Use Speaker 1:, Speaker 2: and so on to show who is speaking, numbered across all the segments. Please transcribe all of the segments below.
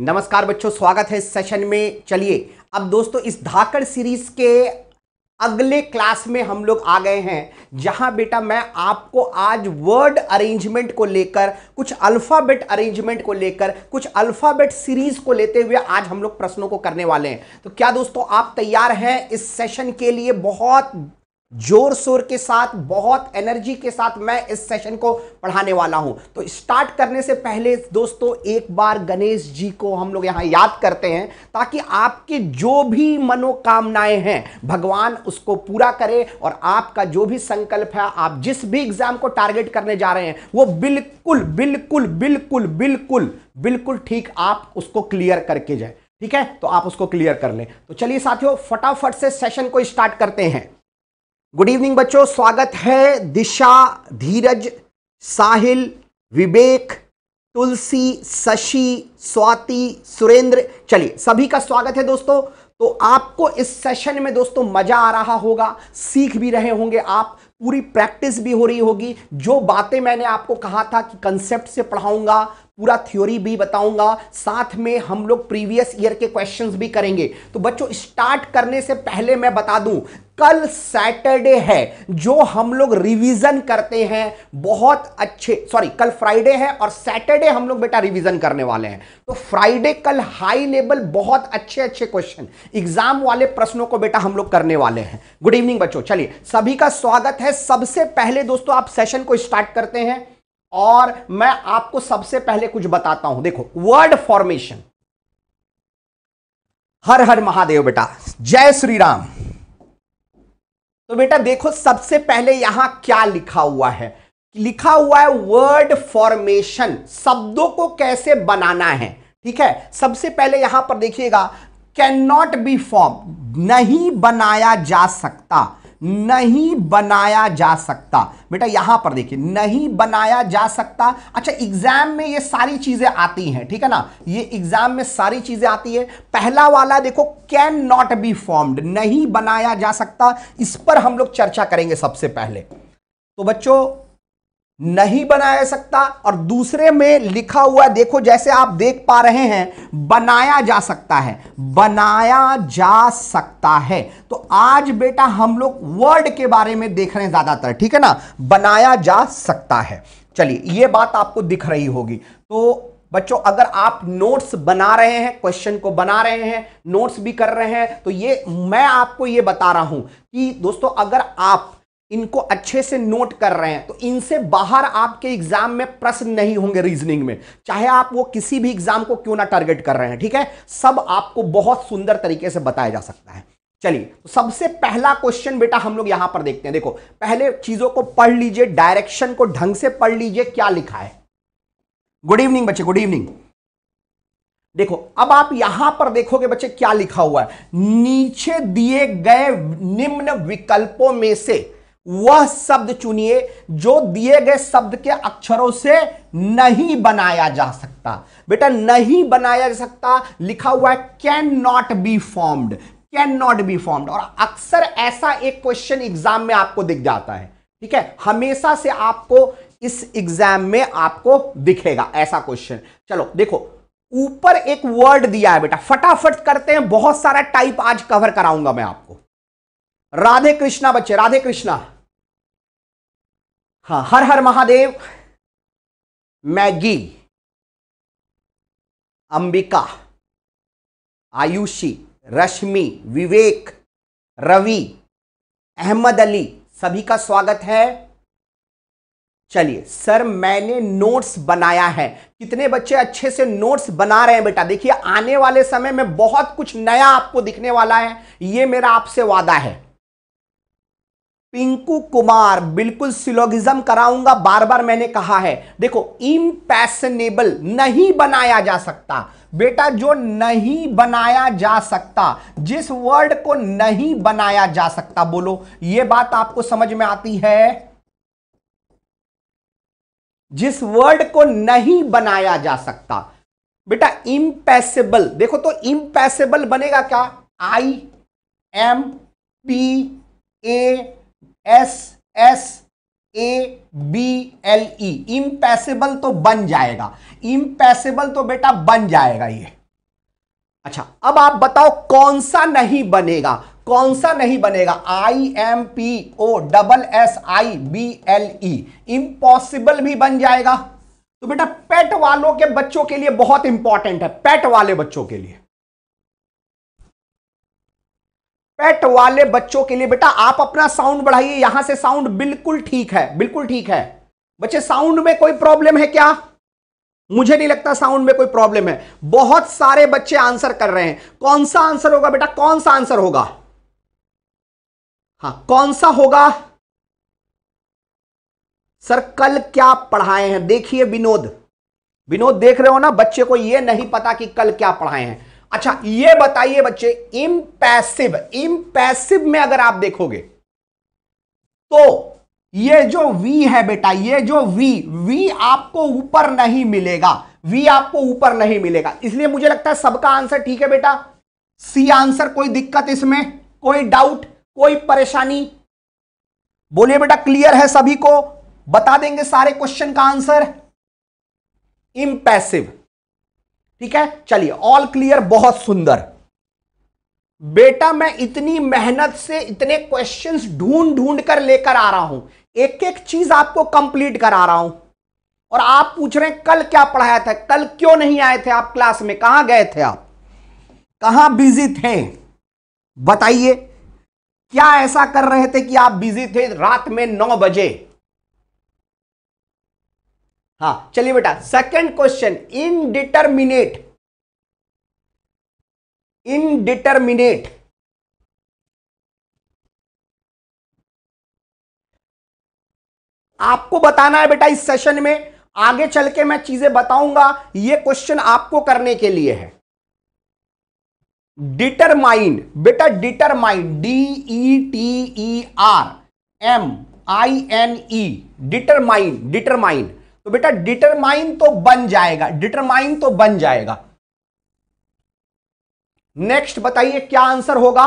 Speaker 1: नमस्कार बच्चों स्वागत है इस सेशन में
Speaker 2: चलिए अब दोस्तों इस धाकड़ सीरीज के अगले क्लास में हम लोग आ गए हैं जहां बेटा मैं आपको आज वर्ड अरेंजमेंट को लेकर कुछ अल्फ़ाबेट अरेंजमेंट को लेकर कुछ अल्फ़ाबेट सीरीज को लेते हुए आज हम लोग प्रश्नों को करने वाले हैं तो क्या दोस्तों आप तैयार हैं इस सेशन के लिए बहुत जोर शोर के साथ बहुत एनर्जी के साथ मैं इस सेशन को पढ़ाने वाला हूं तो स्टार्ट करने से पहले दोस्तों एक बार गणेश जी को हम लोग यहां याद करते हैं ताकि आपके जो भी मनोकामनाएं हैं भगवान उसको पूरा करे और आपका जो भी संकल्प है आप जिस भी एग्जाम को टारगेट करने जा रहे हैं वो बिल्कुल बिल्कुल बिल्कुल बिल्कुल बिल्कुल ठीक आप उसको क्लियर करके जाए ठीक है तो आप उसको क्लियर कर लें तो चलिए साथियों फटाफट से सेशन को स्टार्ट करते हैं गुड इवनिंग बच्चों स्वागत है दिशा धीरज साहिल विवेक तुलसी शशि स्वाति सुरेंद्र चलिए सभी का स्वागत है दोस्तों तो आपको इस सेशन में दोस्तों मजा आ रहा होगा सीख भी रहे होंगे आप पूरी प्रैक्टिस भी हो रही होगी जो बातें मैंने आपको कहा था कि कंसेप्ट से पढ़ाऊंगा पूरा थ्योरी भी बताऊंगा साथ में हम लोग प्रीवियस ईयर के क्वेश्चंस भी करेंगे तो बच्चों स्टार्ट करने से पहले मैं बता दूं कल सैटरडे है जो हम लोग रिवीजन करते हैं बहुत अच्छे सॉरी कल फ्राइडे है और सैटरडे हम लोग बेटा रिवीजन करने वाले हैं तो फ्राइडे कल हाई लेवल बहुत अच्छे अच्छे क्वेश्चन एग्जाम वाले प्रश्नों को बेटा हम लोग करने वाले हैं गुड इवनिंग बच्चों चलिए सभी का स्वागत है सबसे पहले दोस्तों आप सेशन को स्टार्ट करते हैं और मैं आपको सबसे पहले कुछ बताता हूं देखो वर्ड फॉर्मेशन हर हर महादेव बेटा जय श्री राम तो बेटा देखो सबसे पहले यहां क्या लिखा हुआ है लिखा हुआ है वर्ड फॉर्मेशन शब्दों को कैसे बनाना है ठीक है सबसे पहले यहां पर देखिएगा कैन नॉट बी फॉर्म नहीं बनाया जा सकता नहीं बनाया जा सकता बेटा यहां पर देखिए नहीं बनाया जा सकता अच्छा एग्जाम में ये सारी चीजें आती हैं ठीक है ना ये एग्जाम में सारी चीजें आती है पहला वाला देखो कैन नॉट बी फॉर्म्ड नहीं बनाया जा सकता इस पर हम लोग चर्चा करेंगे सबसे पहले तो बच्चों नहीं बनाया सकता और दूसरे में लिखा हुआ देखो जैसे आप देख पा रहे हैं बनाया जा सकता है बनाया जा सकता है तो आज बेटा हम लोग वर्ड के बारे में देख रहे हैं ज्यादातर ठीक है ना बनाया जा सकता है चलिए ये बात आपको दिख रही होगी तो बच्चों अगर आप नोट्स बना रहे हैं क्वेश्चन को बना रहे हैं नोट्स भी कर रहे हैं तो ये मैं आपको ये बता रहा हूं कि दोस्तों अगर आप इनको अच्छे से नोट कर रहे हैं तो इनसे बाहर आपके एग्जाम में प्रश्न नहीं होंगे रीजनिंग में चाहे आप वो किसी भी एग्जाम को क्यों ना टारगेट कर रहे हैं ठीक है सब आपको बहुत सुंदर तरीके से बताया जा सकता है चलिए तो सबसे पहला क्वेश्चन बेटा हम लोग यहां पर देखते हैं देखो पहले चीजों को पढ़ लीजिए डायरेक्शन को ढंग से पढ़ लीजिए क्या लिखा है गुड इवनिंग बच्चे गुड इवनिंग देखो अब आप यहां पर देखोगे बच्चे क्या लिखा हुआ है नीचे दिए गए निम्न विकल्पों में से वह शब्द चुनिए जो दिए गए शब्द के अक्षरों से नहीं बनाया जा सकता बेटा नहीं बनाया जा सकता लिखा हुआ है can not be formed can not be formed और अक्सर ऐसा एक क्वेश्चन एग्जाम में आपको दिख जाता है ठीक है हमेशा से आपको इस एग्जाम में आपको दिखेगा ऐसा क्वेश्चन चलो देखो ऊपर एक वर्ड दिया है बेटा फटाफट करते हैं बहुत सारा टाइप आज कवर कराऊंगा मैं आपको राधे कृष्णा बच्चे राधे कृष्णा
Speaker 1: हाँ हर हर महादेव मैगी अंबिका आयुषी रश्मि विवेक रवि अहमद अली
Speaker 2: सभी का स्वागत है चलिए सर मैंने नोट्स बनाया है कितने बच्चे अच्छे से नोट्स बना रहे हैं बेटा देखिए आने वाले समय में बहुत कुछ नया आपको दिखने वाला है ये मेरा आपसे वादा है पिंकू कुमार बिल्कुल सिलोगिज्म कराऊंगा बार बार मैंने कहा है देखो इम्पैसनेबल नहीं बनाया जा सकता बेटा जो नहीं बनाया जा सकता जिस वर्ड को नहीं बनाया जा सकता बोलो ये बात आपको समझ में आती है जिस वर्ड को नहीं बनाया जा सकता बेटा इम्पैसेबल देखो तो इम्पैसेबल बनेगा क्या I M P A S S A B L E impossible तो बन जाएगा इम्पैसेबल तो बेटा बन जाएगा ये अच्छा अब आप बताओ कौन सा नहीं बनेगा कौन सा नहीं बनेगा I M P O double S I B L E impossible भी बन जाएगा तो बेटा पेट वालों के बच्चों के लिए बहुत इंपॉर्टेंट है पेट वाले बच्चों के लिए पेट वाले बच्चों के लिए बेटा आप अपना साउंड बढ़ाइए यहां से साउंड बिल्कुल ठीक है बिल्कुल ठीक है बच्चे साउंड में कोई प्रॉब्लम है क्या मुझे नहीं लगता साउंड में कोई प्रॉब्लम है बहुत सारे बच्चे आंसर कर रहे हैं कौन सा आंसर होगा बेटा कौन सा आंसर होगा हाँ कौन सा होगा सर कल क्या पढ़ाए हैं देखिए विनोद विनोद देख रहे हो ना बच्चे को यह नहीं पता कि कल क्या पढ़ाए हैं अच्छा ये बताइए बच्चे इम्पैसिव इम्पैसिव में अगर आप देखोगे तो ये जो वी है बेटा ये जो वी वी आपको ऊपर नहीं मिलेगा वी आपको ऊपर नहीं मिलेगा इसलिए मुझे लगता है सबका आंसर ठीक है बेटा सी आंसर कोई दिक्कत इसमें कोई डाउट कोई परेशानी बोलिए बेटा क्लियर है सभी को बता देंगे सारे क्वेश्चन का आंसर इम्पैसिव ठीक है चलिए ऑल क्लियर बहुत सुंदर बेटा मैं इतनी मेहनत से इतने क्वेश्चंस ढूंढ ढूंढ कर लेकर आ रहा हूं एक एक चीज आपको कंप्लीट करा रहा हूं और आप पूछ रहे हैं कल क्या पढ़ाया था कल क्यों नहीं आए थे आप क्लास में कहां गए थे आप कहां बिजी थे बताइए क्या ऐसा कर रहे थे कि आप बिजी थे रात में नौ बजे हाँ चलिए बेटा सेकंड
Speaker 1: क्वेश्चन इनडिटर्मिनेट इनडिटर्मिनेट आपको बताना है बेटा इस सेशन में आगे चल के मैं चीजें
Speaker 2: बताऊंगा ये क्वेश्चन आपको करने के लिए है डिटरमाइन बेटा determine D E T E R M I N E determine determine तो बेटा डिटरमाइन तो बन जाएगा डिटरमाइन तो बन जाएगा नेक्स्ट बताइए क्या आंसर होगा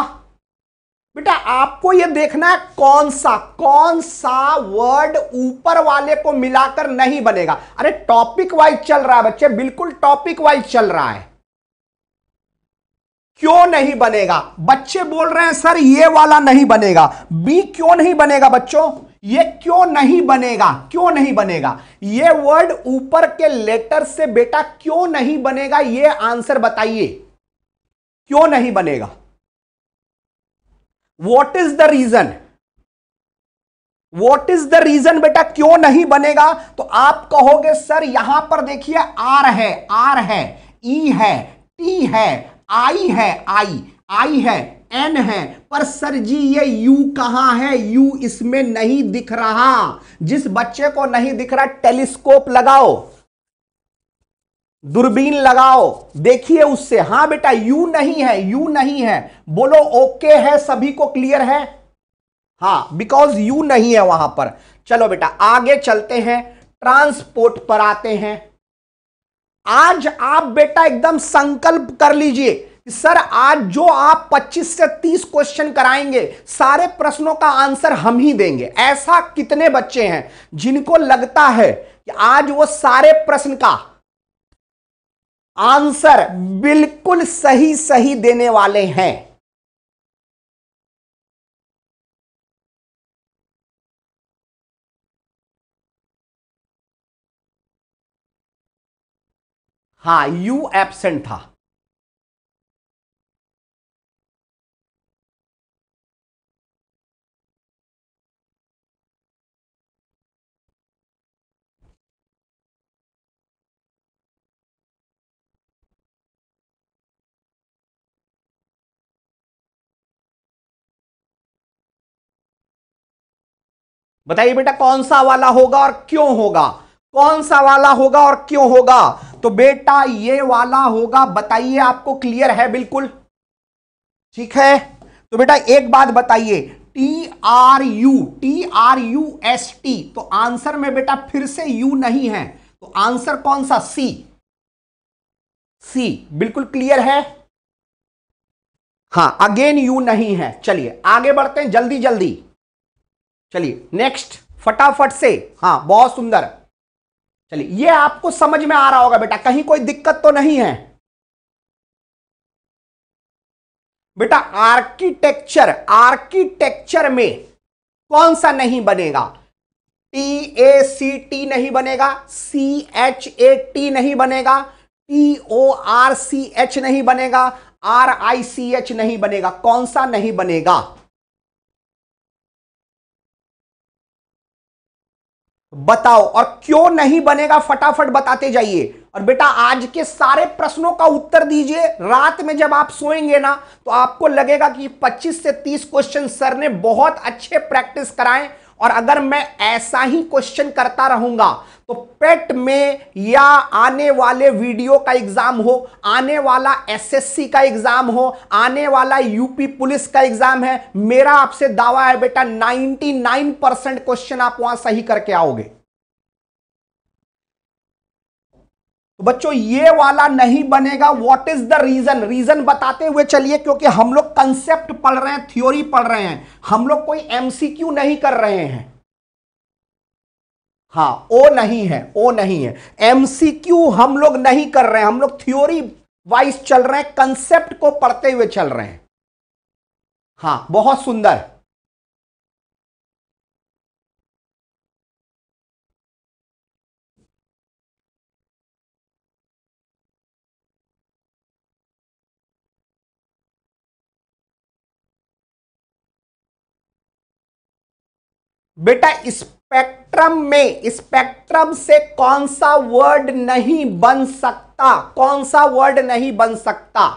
Speaker 2: बेटा आपको यह देखना है कौन सा कौन सा वर्ड ऊपर वाले को मिलाकर नहीं बनेगा अरे टॉपिक वाइज चल रहा है बच्चे बिल्कुल टॉपिक वाइज चल रहा है क्यों नहीं बनेगा बच्चे बोल रहे हैं सर ये वाला नहीं बनेगा बी क्यों नहीं बनेगा बच्चों ये क्यों नहीं बनेगा क्यों नहीं बनेगा ये वर्ड ऊपर के लेटर से बेटा क्यों नहीं बनेगा ये आंसर बताइए क्यों नहीं बनेगा what is the reason what is the reason बेटा क्यों नहीं बनेगा तो आप कहोगे सर यहां पर देखिए आर है आर है ई e है टी है आई है आई आई है एन है पर सर जी ये यू कहां है यू इसमें नहीं दिख रहा जिस बच्चे को नहीं दिख रहा टेलीस्कोप लगाओ दूरबीन लगाओ देखिए उससे हाँ बेटा यू नहीं है यू नहीं है बोलो ओके है सभी को क्लियर है हा बिकॉज यू नहीं है वहां पर चलो बेटा आगे चलते हैं ट्रांसपोर्ट पर आते हैं आज आप बेटा एकदम संकल्प कर लीजिए सर आज जो आप 25 से 30 क्वेश्चन कराएंगे सारे प्रश्नों का आंसर हम ही देंगे ऐसा कितने बच्चे हैं जिनको लगता है कि आज वो सारे प्रश्न का
Speaker 1: आंसर बिल्कुल सही सही देने वाले हैं हाँ यू एब्सेंट था बताइए बेटा कौन सा वाला होगा और क्यों होगा कौन सा वाला होगा और क्यों
Speaker 2: होगा तो बेटा ये वाला होगा बताइए आपको क्लियर है बिल्कुल ठीक है तो बेटा एक बात बताइए T R U T R U S T तो आंसर में बेटा फिर से यू नहीं है तो आंसर कौन सा सी सी बिल्कुल क्लियर है हाँ अगेन यू नहीं है चलिए आगे बढ़ते हैं जल्दी जल्दी चलिए नेक्स्ट फटाफट से हाँ बहुत सुंदर चलिए ये आपको समझ में आ रहा होगा बेटा कहीं कोई दिक्कत तो नहीं है बेटा आर्किटेक्चर आर्किटेक्चर में कौन सा नहीं बनेगा टी ए सी टी नहीं बनेगा सी एच ए टी नहीं बनेगा T O R C H नहीं बनेगा आर आई सी एच नहीं बनेगा कौन सा नहीं बनेगा बताओ और क्यों नहीं बनेगा फटाफट बताते जाइए और बेटा आज के सारे प्रश्नों का उत्तर दीजिए रात में जब आप सोएंगे ना तो आपको लगेगा कि 25 से 30 क्वेश्चन सर ने बहुत अच्छे प्रैक्टिस कराएं और अगर मैं ऐसा ही क्वेश्चन करता रहूंगा तो पेट में या आने वाले वीडियो का एग्जाम हो आने वाला एसएससी का एग्जाम हो आने वाला यूपी पुलिस का एग्जाम है मेरा आपसे दावा है बेटा 99 परसेंट क्वेश्चन आप वहां सही करके आओगे तो बच्चों ये वाला नहीं बनेगा what is the reason reason बताते हुए चलिए क्योंकि हम लोग कंसेप्ट पढ़ रहे हैं थ्योरी पढ़ रहे हैं हम लोग कोई एमसीक्यू नहीं कर रहे हैं हाँ ओ नहीं है ओ नहीं है एमसीक्यू हम लोग नहीं कर रहे हैं हम लोग थ्योरी वाइज चल रहे हैं कंसेप्ट को पढ़ते हुए चल रहे
Speaker 1: हैं हाँ बहुत सुंदर बेटा स्पेक्ट्रम में स्पेक्ट्रम से कौन सा वर्ड नहीं बन सकता कौन सा वर्ड नहीं बन सकता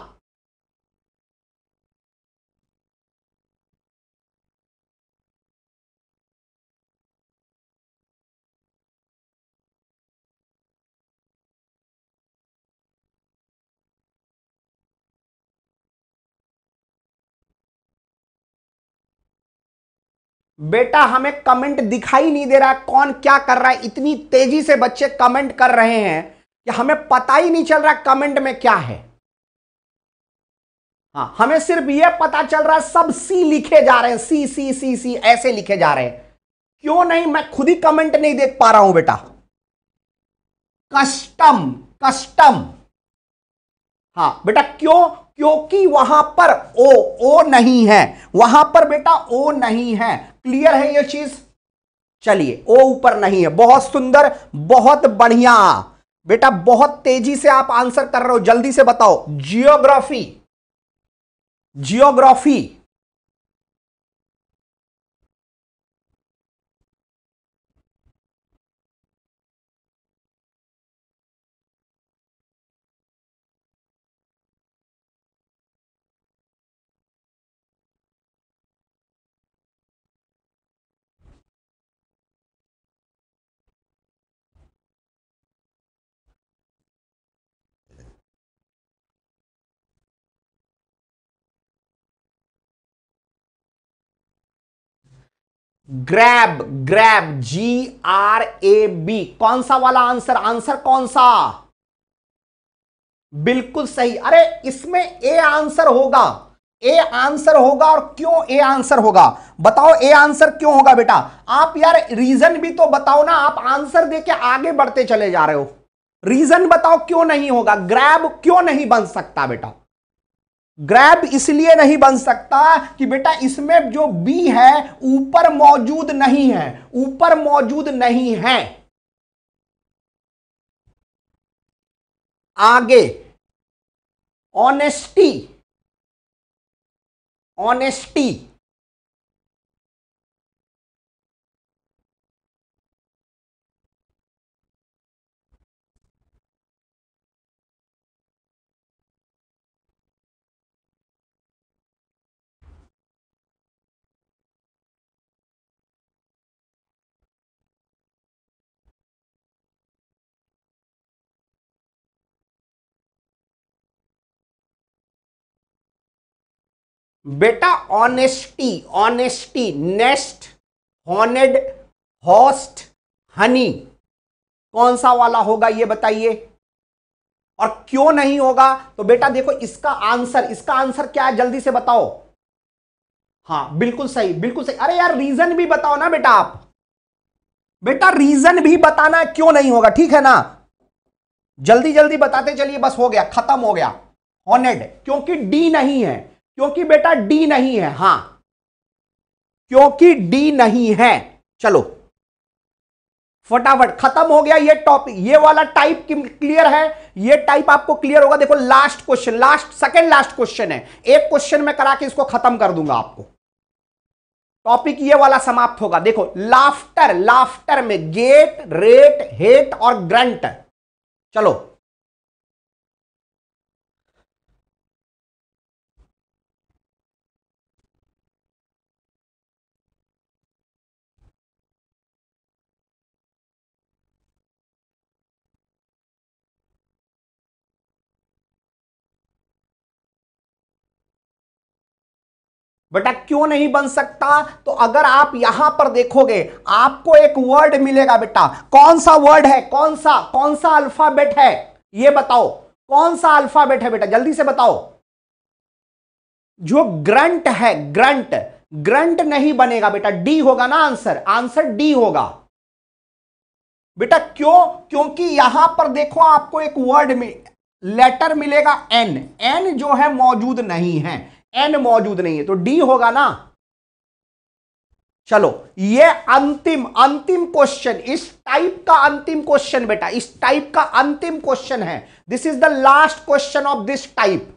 Speaker 1: बेटा हमें कमेंट
Speaker 2: दिखाई नहीं दे रहा कौन क्या कर रहा है इतनी तेजी से बच्चे कमेंट कर रहे हैं कि हमें पता ही नहीं चल रहा कमेंट में क्या है हाँ हमें सिर्फ यह पता चल रहा है सब सी लिखे जा रहे हैं सी सी सी सी ऐसे लिखे जा रहे हैं क्यों नहीं मैं खुद ही कमेंट नहीं देख पा रहा हूं बेटा कस्टम कस्टम हाँ बेटा क्यों क्योंकि वहां पर ओ ओ नहीं है वहां पर बेटा ओ नहीं है क्लियर है यह चीज चलिए ओ ऊपर नहीं है बहुत सुंदर बहुत बढ़िया बेटा
Speaker 1: बहुत तेजी से आप आंसर कर रहे हो जल्दी से बताओ geography geography grab
Speaker 2: grab G R A B कौन सा वाला आंसर आंसर कौन सा बिल्कुल सही अरे इसमें ए आंसर होगा ए आंसर होगा और क्यों ए आंसर होगा बताओ ए आंसर क्यों होगा बेटा आप यार रीजन भी तो बताओ ना आप आंसर देके आगे बढ़ते चले जा रहे हो रीजन बताओ क्यों नहीं होगा ग्रैब क्यों नहीं बन सकता बेटा ग्रैब इसलिए नहीं बन सकता कि बेटा इसमें जो बी है ऊपर मौजूद नहीं है
Speaker 1: ऊपर मौजूद नहीं है आगे ऑनेस्टी ऑनेस्टी बेटा honesty honesty nest honed
Speaker 2: host honey कौन सा वाला होगा ये बताइए और क्यों नहीं होगा तो बेटा देखो इसका आंसर इसका आंसर क्या है जल्दी से बताओ हाँ बिल्कुल सही बिल्कुल सही अरे यार रीजन भी बताओ ना बेटा आप बेटा रीजन भी बताना क्यों नहीं होगा ठीक है ना जल्दी जल्दी बताते चलिए बस हो गया खत्म हो गया हॉनेड क्योंकि डी नहीं है क्योंकि बेटा डी नहीं है हां क्योंकि डी नहीं है चलो फटाफट खत्म हो गया ये टॉपिक ये वाला टाइप क्लियर है ये टाइप आपको क्लियर होगा देखो last question last second last question है एक क्वेश्चन में करा के इसको खत्म कर दूंगा आपको टॉपिक ये वाला समाप्त होगा देखो
Speaker 1: लाफ्टर लाफ्टर में गेट रेट हेट और ग्रंट चलो बेटा क्यों नहीं बन सकता तो अगर आप यहां पर देखोगे
Speaker 2: आपको एक वर्ड मिलेगा बेटा कौन सा वर्ड है कौन सा कौन सा अल्फाबेट है ये बताओ कौन सा अल्फाबेट है बेटा जल्दी से बताओ जो ग्रंट है ग्रंट ग्रंट नहीं बनेगा बेटा डी होगा ना आंसर आंसर डी होगा बेटा क्यों क्योंकि यहां पर देखो आपको एक वर्ड में लेटर मिलेगा एन एन जो है मौजूद नहीं है एन मौजूद नहीं है तो डी होगा ना चलो ये अंतिम अंतिम क्वेश्चन इस टाइप का अंतिम क्वेश्चन बेटा इस टाइप का अंतिम क्वेश्चन है this is the last question of this type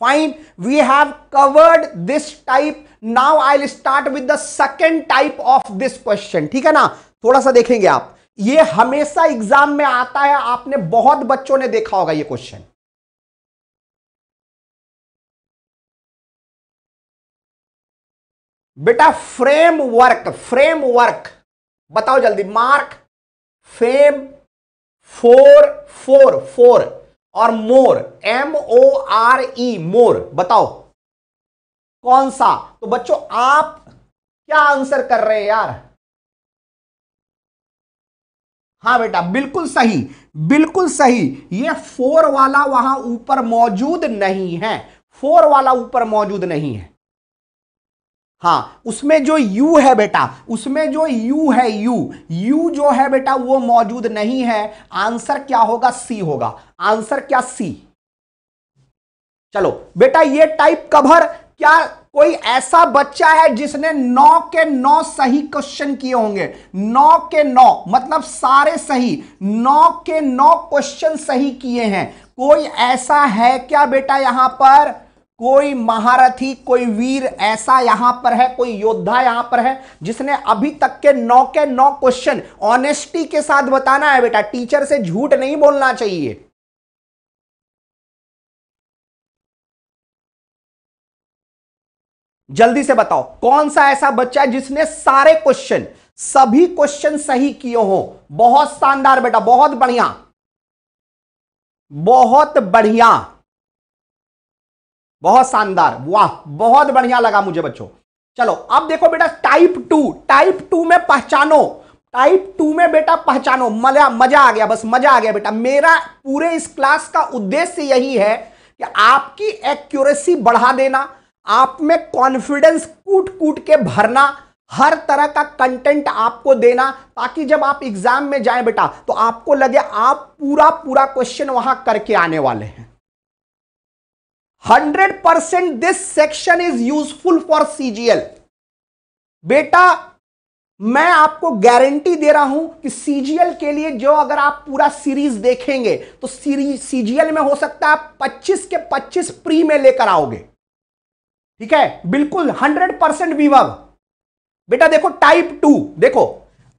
Speaker 2: fine we have covered this type now I will start with the second type of this question ठीक
Speaker 1: है ना थोड़ा सा देखेंगे आप ये हमेशा एग्जाम में आता है आपने बहुत बच्चों ने देखा होगा ये क्वेश्चन बेटा फ्रेम वर्क फ्रेम वर्क बताओ जल्दी mark fame four four
Speaker 2: four और more M O R E मोर बताओ
Speaker 1: कौन सा तो बच्चों आप क्या आंसर कर रहे हैं यार हाँ बेटा बिल्कुल सही बिल्कुल सही
Speaker 2: ये फोर वाला वहां ऊपर मौजूद नहीं है फोर वाला ऊपर मौजूद नहीं है हाँ उसमें जो U है बेटा उसमें जो U है U U जो है बेटा वो मौजूद नहीं है आंसर क्या होगा C होगा आंसर क्या C चलो बेटा ये टाइप कवर क्या कोई ऐसा बच्चा है जिसने नौ के नौ सही क्वेश्चन किए होंगे नौ के नौ मतलब सारे सही नौ के नौ क्वेश्चन सही किए हैं कोई ऐसा है क्या बेटा यहां पर कोई महारथी कोई वीर ऐसा यहां पर है कोई योद्धा यहां पर है जिसने अभी तक के नौ के
Speaker 1: नौ क्वेश्चन ऑनेस्टी के साथ बताना है बेटा टीचर से झूठ नहीं बोलना चाहिए जल्दी से बताओ कौन सा ऐसा बच्चा है जिसने सारे क्वेश्चन सभी
Speaker 2: क्वेश्चन सही किए हो बहुत शानदार बेटा बहुत बढ़िया बहुत बढ़िया बहुत शानदार वाह बहुत बढ़िया लगा मुझे बच्चों चलो अब देखो बेटा टाइप टू टाइप टू में पहचानो टाइप टू में बेटा पहचानो मजा मजा आ गया बस मजा आ गया बेटा मेरा पूरे इस क्लास का उद्देश्य यही है कि आपकी एक्यूरेसी बढ़ा देना आप में कॉन्फिडेंस कूट कूट के भरना हर तरह का कंटेंट आपको देना ताकि जब आप एग्जाम में जाएं बेटा तो आपको लगे आप पूरा पूरा क्वेश्चन वहां करके आने वाले हैं hundred percent this section is useful for CGL बेटा मैं आपको गारंटी दे रहा हूं कि सीजीएल के लिए जो अगर आप पूरा सीरीज देखेंगे तो सीरीज सीजीएल में हो सकता है आप 25 के 25 प्री में लेकर आओगे ठीक है बिल्कुल 100 परसेंट विभव बेटा देखो टाइप टू देखो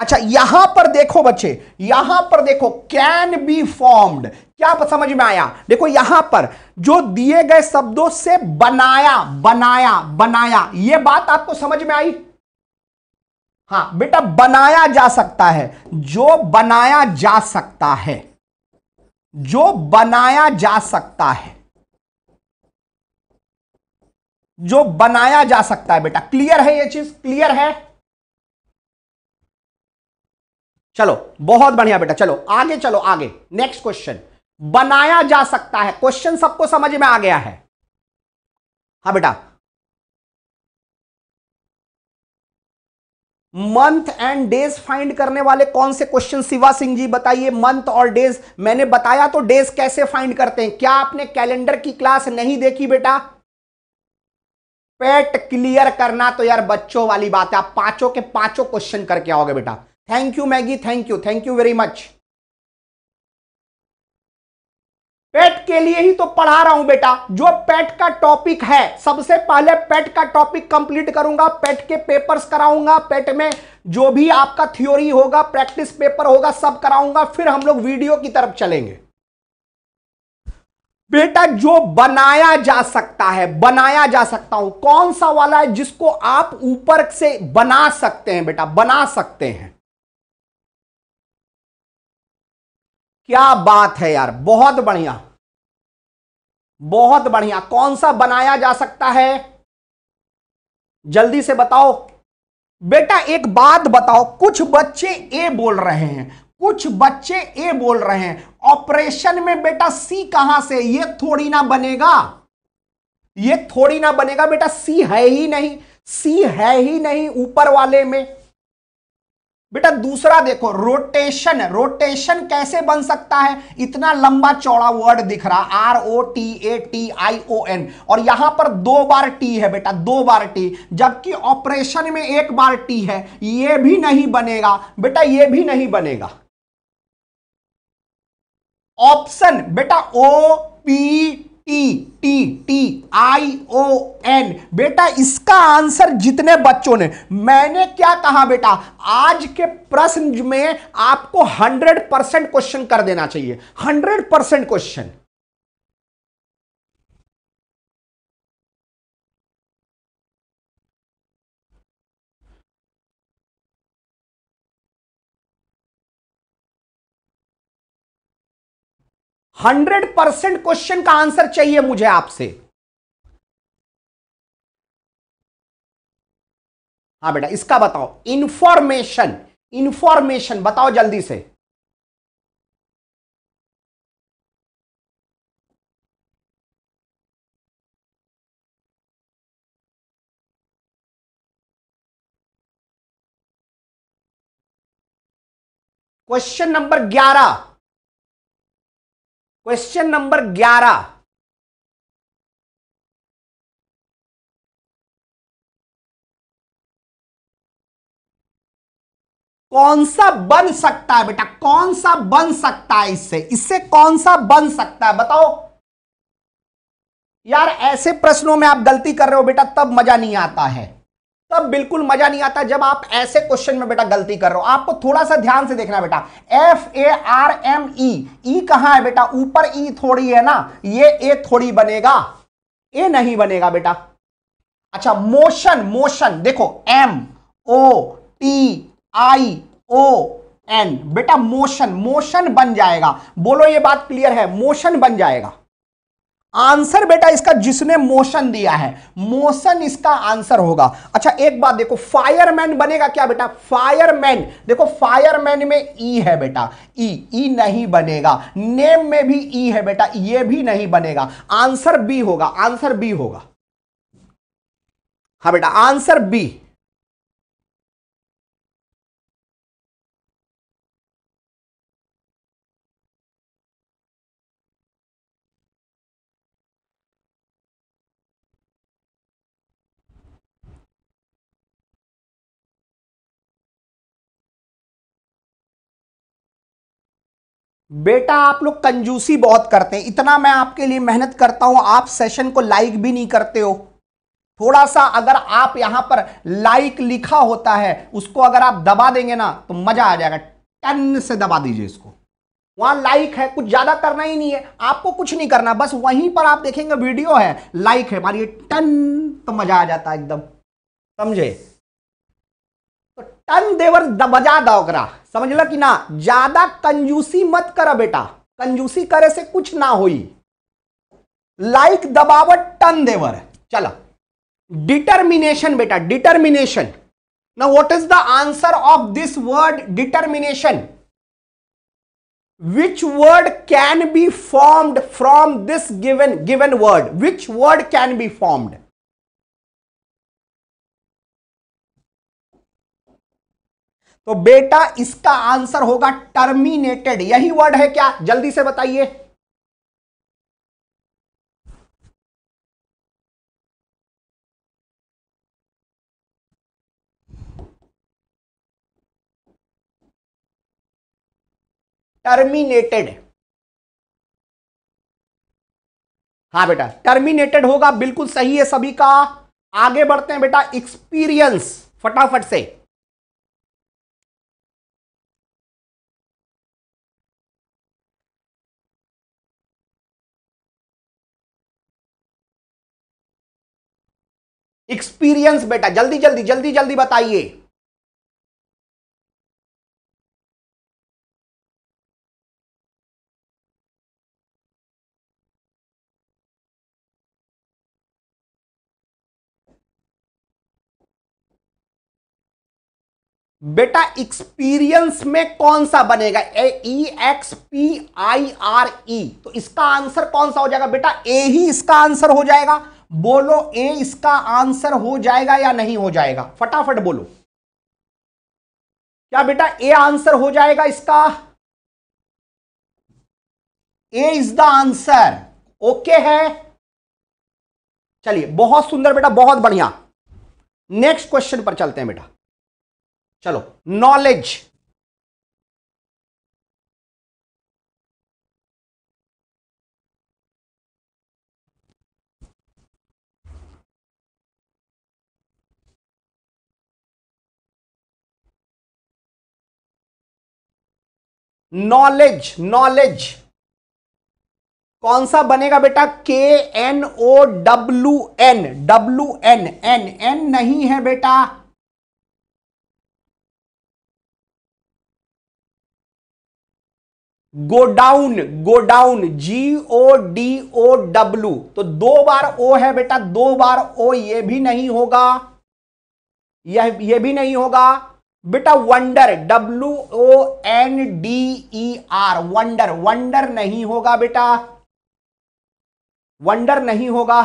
Speaker 2: अच्छा यहां पर देखो बच्चे यहां पर देखो कैन बी फॉर्म्ड क्या समझ में आया देखो यहां पर जो दिए गए शब्दों से बनाया बनाया बनाया ये बात आपको समझ में आई हाँ बेटा बनाया जा सकता है जो बनाया जा सकता है जो बनाया जा सकता है जो बनाया जा सकता है बेटा क्लियर है ये चीज क्लियर है चलो बहुत बढ़िया बेटा चलो आगे चलो आगे नेक्स्ट क्वेश्चन
Speaker 1: बनाया जा सकता है क्वेश्चन सबको समझ में आ गया है हा बेटा मंथ एंड डेज
Speaker 2: फाइंड करने वाले कौन से क्वेश्चन शिवा सिंह जी बताइए मंथ और डेज मैंने बताया तो डेज कैसे फाइंड करते हैं क्या आपने कैलेंडर की क्लास नहीं देखी बेटा पेट क्लियर करना तो यार बच्चों वाली बात है आप पांचों के पांचों क्वेश्चन करके आओगे बेटा thank you Maggie thank you thank you very much पेट के लिए ही तो पढ़ा रहा हूं बेटा जो पेट का टॉपिक है सबसे पहले पेट का टॉपिक कंप्लीट करूंगा पेट के पेपर्स कराऊंगा पेट में जो भी आपका थ्योरी होगा प्रैक्टिस पेपर होगा सब कराऊंगा फिर हम लोग वीडियो की तरफ चलेंगे बेटा जो बनाया जा सकता है बनाया जा सकता हूं कौन सा वाला है जिसको आप ऊपर से बना सकते हैं बेटा बना सकते हैं
Speaker 1: क्या बात है यार बहुत बढ़िया बहुत बढ़िया कौन सा बनाया जा सकता है
Speaker 2: जल्दी से बताओ बेटा एक बात बताओ कुछ बच्चे ए बोल रहे हैं कुछ बच्चे ए बोल रहे हैं ऑपरेशन में बेटा सी कहां से ये थोड़ी ना बनेगा ये थोड़ी ना बनेगा बेटा सी है ही नहीं सी है ही नहीं ऊपर वाले में बेटा दूसरा देखो रोटेशन रोटेशन कैसे बन सकता है इतना लंबा चौड़ा वर्ड दिख रहा R O T A T I O N और यहां पर दो बार टी है बेटा दो बार टी जबकि ऑपरेशन में एक बार टी है ये भी नहीं बनेगा बेटा ये भी नहीं बनेगा ऑप्शन बेटा O P T T T I O N बेटा इसका आंसर जितने बच्चों ने मैंने क्या कहा बेटा आज के प्रश्न में आपको 100 परसेंट क्वेश्चन कर देना चाहिए 100 percent
Speaker 1: question hundred percent question का आंसर चाहिए मुझे आपसे हाँ बेटा इसका बताओ इंफॉर्मेशन इंफॉर्मेशन बताओ जल्दी से क्वेश्चन नंबर ग्यारह क्वेश्चन नंबर ग्यारह कौन सा बन सकता है बेटा कौन सा बन सकता है इससे इससे कौन सा बन
Speaker 2: सकता है बताओ यार ऐसे प्रश्नों में आप गलती कर रहे हो बेटा तब मजा नहीं आता है तब बिल्कुल मजा नहीं आता जब आप ऐसे क्वेश्चन में बेटा गलती कर रहे हो आपको थोड़ा सा ध्यान से देखना बेटा F A R M E E कहां है बेटा ऊपर ई e थोड़ी है ना ये ए थोड़ी बनेगा ए नहीं बनेगा बेटा अच्छा मोशन मोशन देखो M O T I O N बेटा मोशन मोशन बन जाएगा बोलो ये बात क्लियर है मोशन बन जाएगा आंसर बेटा इसका जिसने मोशन दिया है मोशन इसका आंसर होगा अच्छा एक बात देखो फायरमैन बनेगा क्या बेटा फायरमैन देखो फायरमैन में ई है बेटा ई ई नहीं बनेगा नेम में भी ई है
Speaker 1: बेटा ये भी नहीं बनेगा आंसर बी होगा आंसर बी होगा हाँ बेटा आंसर बी बेटा आप लोग कंजूसी बहुत
Speaker 2: करते हैं इतना मैं आपके लिए मेहनत करता हूं आप सेशन को लाइक भी नहीं करते हो थोड़ा सा अगर आप यहां पर लाइक लिखा होता है उसको अगर आप दबा देंगे ना तो मजा आ जाएगा टन से दबा दीजिए इसको वहां लाइक है कुछ ज्यादा करना ही नहीं है आपको कुछ नहीं करना बस वहीं पर आप देखेंगे वीडियो है लाइक है मारिए टन तो मजा आ जाता है एकदम समझे तो टन देवर दबजा दौकरा समझ लो कि ना ज्यादा कंजूसी मत करा बेटा कंजूसी करे से कुछ ना होई लाइक दबावट टन देवर चलो डिटर्मिनेशन बेटा डिटर्मिनेशन ना what is the answer of this word determination which word can be formed
Speaker 1: from this given given word which word can be formed तो बेटा इसका आंसर होगा टर्मिनेटेड यही वर्ड है क्या जल्दी से बताइए टर्मिनेटेड हाँ बेटा टर्मिनेटेड होगा बिल्कुल सही है सभी का आगे बढ़ते हैं बेटा एक्सपीरियंस फटाफट से एक्सपीरियंस बेटा जल्दी जल्दी जल्दी जल्दी बताइए बेटा एक्सपीरियंस
Speaker 2: में कौन सा बनेगा E X P I R E तो इसका आंसर कौन सा हो जाएगा बेटा ए ही इसका आंसर हो जाएगा बोलो ए इसका आंसर
Speaker 1: हो जाएगा या नहीं हो जाएगा फटाफट बोलो क्या बेटा ए आंसर हो जाएगा इसका A is the answer okay है चलिए बहुत सुंदर बेटा बहुत बढ़िया नेक्स्ट क्वेश्चन पर चलते हैं बेटा चलो नॉलेज नॉलेज नॉलेज
Speaker 2: कौन सा बनेगा बेटा K N O W N W N
Speaker 1: N N नहीं है बेटा godown godown G
Speaker 2: O D O W तो दो बार ओ है बेटा दो बार ओ ये भी नहीं होगा यह ये भी नहीं होगा बेटा wonder W O N D E R wonder wonder नहीं होगा बेटा
Speaker 1: वंडर नहीं होगा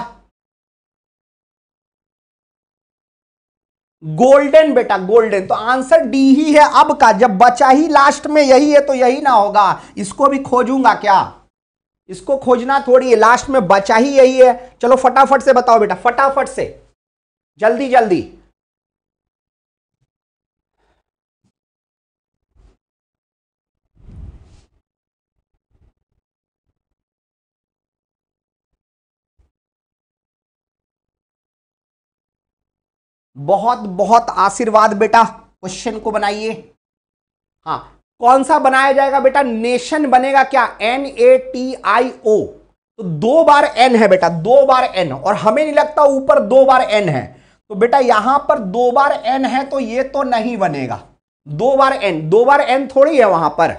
Speaker 1: गोल्डन बेटा गोल्डन तो आंसर डी ही है अब का जब
Speaker 2: बचा ही लास्ट में यही है तो यही ना होगा इसको भी खोजूंगा क्या इसको खोजना थोड़ी है लास्ट में बचा ही यही है चलो फटाफट से बताओ बेटा फटाफट से
Speaker 1: जल्दी जल्दी बहुत बहुत आशीर्वाद बेटा क्वेश्चन को बनाइए
Speaker 2: हाँ कौन सा बनाया जाएगा बेटा नेशन बनेगा क्या एन ए टी आई ओ तो दो बार एन है बेटा दो बार एन और हमें नहीं लगता ऊपर दो बार एन है तो बेटा यहां पर दो बार एन है तो ये तो नहीं बनेगा दो बार एन दो बार एन थोड़ी है वहां पर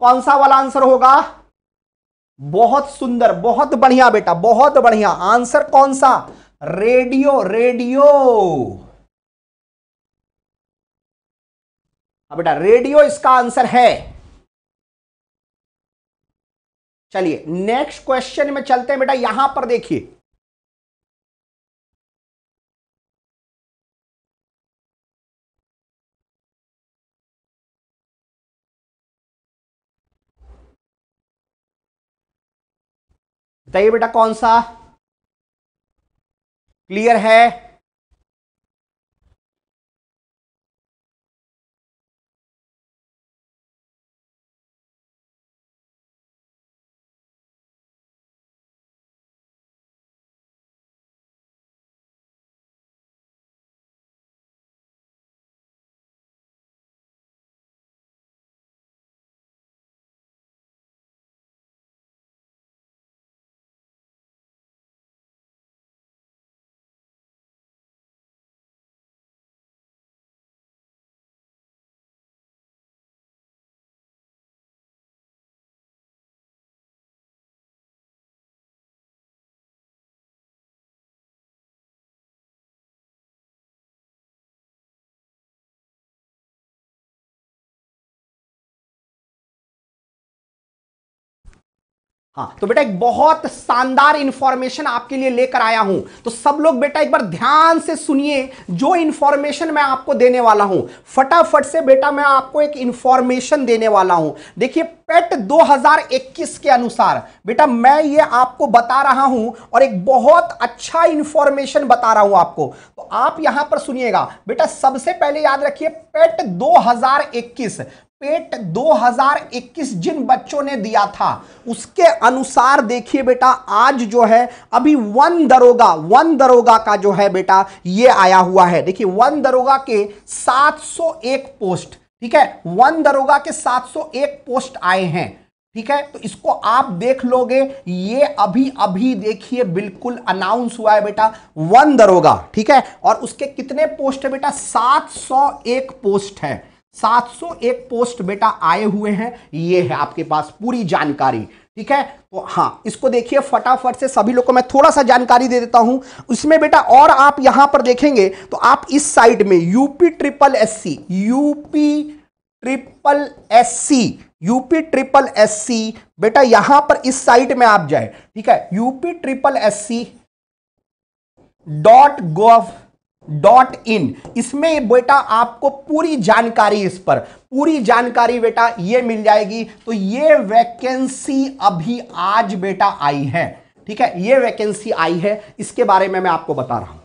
Speaker 2: कौन सा वाला आंसर होगा बहुत सुंदर बहुत बढ़िया बेटा बहुत बढ़िया आंसर कौन सा
Speaker 1: रेडियो रेडियो हाँ बेटा रेडियो इसका आंसर है चलिए नेक्स्ट क्वेश्चन में चलते हैं बेटा यहां पर देखिए बताइए बेटा कौन सा क्लियर है हाँ तो बेटा एक बहुत शानदार इंफॉर्मेशन आपके लिए लेकर आया हूं तो
Speaker 2: सब लोग बेटा एक बार ध्यान से सुनिए जो इंफॉर्मेशन मैं आपको देने वाला हूं फटाफट से बेटा मैं आपको एक इंफॉर्मेशन देने वाला हूं देखिए पेट 2021 के अनुसार बेटा मैं ये आपको बता रहा हूं और एक बहुत अच्छा इंफॉर्मेशन बता रहा हूं आपको तो आप यहां पर सुनिएगा बेटा सबसे पहले याद रखिए पेट दो पेट 2021 जिन बच्चों ने दिया था उसके अनुसार देखिए बेटा आज जो है अभी वन दरोगा वन दरोगा का जो है बेटा ये आया हुआ है देखिए वन दरोगा के 701 पोस्ट ठीक है वन दरोगा के 701 पोस्ट आए हैं ठीक है तो इसको आप देख लोगे ये अभी अभी देखिए बिल्कुल अनाउंस हुआ है बेटा वन दरोगा ठीक है और उसके कितने पोस्ट है बेटा 701 पोस्ट है 701 पोस्ट बेटा आए हुए हैं ये है आपके पास पूरी जानकारी ठीक है तो हाँ इसको देखिए फटाफट से सभी लोग को मैं थोड़ा सा जानकारी दे देता हूं उसमें बेटा और आप यहां पर देखेंगे तो आप इस साइड में UP triple S C UP triple S C UP triple S C बेटा यहां पर इस साइट में आप जाए ठीक है UP triple S C dot gov dot in इसमें बेटा आपको पूरी जानकारी इस पर पूरी जानकारी बेटा ये मिल जाएगी तो ये वैकेंसी अभी आज बेटा आई है ठीक है ये वैकेंसी आई है इसके बारे में मैं आपको बता रहा हूं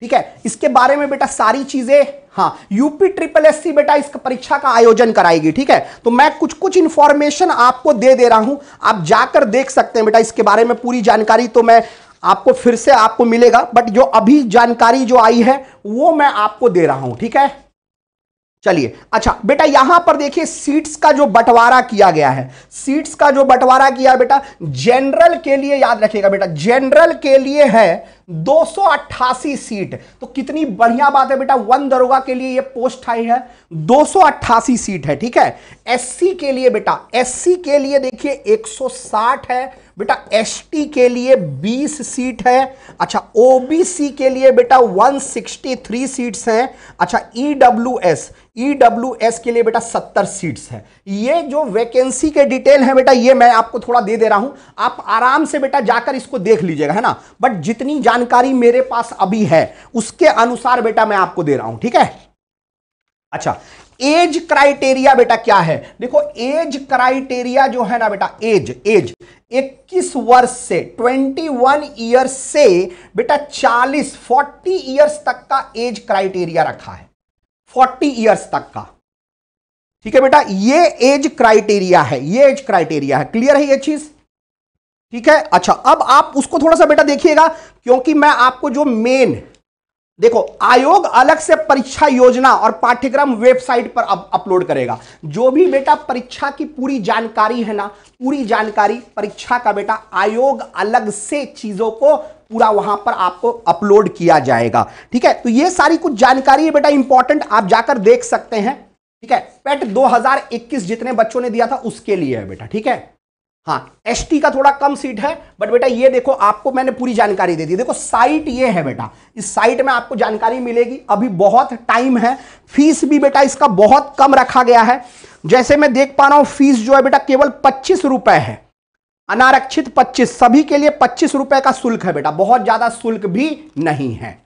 Speaker 2: ठीक है इसके बारे में बेटा सारी चीजें हाँ यूपी ट्रिपल एस सी बेटा इसका परीक्षा का आयोजन कराएगी ठीक है तो मैं कुछ कुछ इंफॉर्मेशन आपको दे दे रहा हूं आप जाकर देख सकते हैं बेटा इसके बारे में पूरी जानकारी तो मैं आपको फिर से आपको मिलेगा बट जो अभी जानकारी जो आई है वो मैं आपको दे रहा हूं ठीक है चलिए अच्छा बेटा यहां पर देखिए सीट्स का जो बंटवारा किया गया है सीट्स का जो बंटवारा किया बेटा जनरल के लिए याद रखिएगा बेटा जनरल के लिए है 288 सीट तो कितनी बढ़िया बात है बेटा वन दरोगा के लिए ये पोस्ट आई है 288 सीट है ठीक है एससी के लिए बेटा एससी के लिए देखिए 160 है बेटा एस के लिए 20 सीट है अच्छा ओ के लिए बेटा 163 सीट्स हैं अच्छा ईडब्ल्यूएस e ईडब्ल्यूएस e के लिए बेटा 70 सीट्स है ये जो वैकेंसी के डिटेल है बेटा ये मैं आपको थोड़ा दे दे रहा हूं आप आराम से बेटा जाकर इसको देख लीजिएगा है ना बट जितनी जानकारी मेरे पास अभी है उसके अनुसार बेटा मैं आपको दे रहा हूं ठीक है अच्छा एज क्राइटेरिया बेटा क्या है देखो एज क्राइटेरिया जो है ना बेटा एज एज 21 वर्ष से 21 ईयर से बेटा 40 40 इयर्स तक का एज क्राइटेरिया रखा है 40 इयर्स तक का ठीक है बेटा ये एज क्राइटेरिया है ये एज क्राइटेरिया है क्लियर है ये चीज ठीक है अच्छा अब आप उसको थोड़ा सा बेटा देखिएगा क्योंकि मैं आपको जो मेन देखो आयोग अलग से परीक्षा योजना और पाठ्यक्रम वेबसाइट पर अब अपलोड करेगा जो भी बेटा परीक्षा की पूरी जानकारी है ना पूरी जानकारी परीक्षा का बेटा आयोग अलग से चीजों को पूरा वहां पर आपको अपलोड किया जाएगा ठीक है तो ये सारी कुछ जानकारी है बेटा इंपॉर्टेंट आप जाकर देख सकते हैं ठीक है पेट 2021 जितने बच्चों ने दिया था उसके लिए है बेटा ठीक है हाँ एस का थोड़ा कम सीट है बट बेटा ये देखो आपको मैंने पूरी जानकारी दे दी देखो साइट ये है बेटा इस साइट में आपको जानकारी मिलेगी अभी बहुत टाइम है फीस भी बेटा इसका बहुत कम रखा गया है जैसे मैं देख पा रहा हूं फीस जो है बेटा केवल पच्चीस रुपए है अनारक्षित पच्चीस सभी के लिए पच्चीस रुपए का शुल्क है बेटा बहुत ज्यादा शुल्क भी नहीं है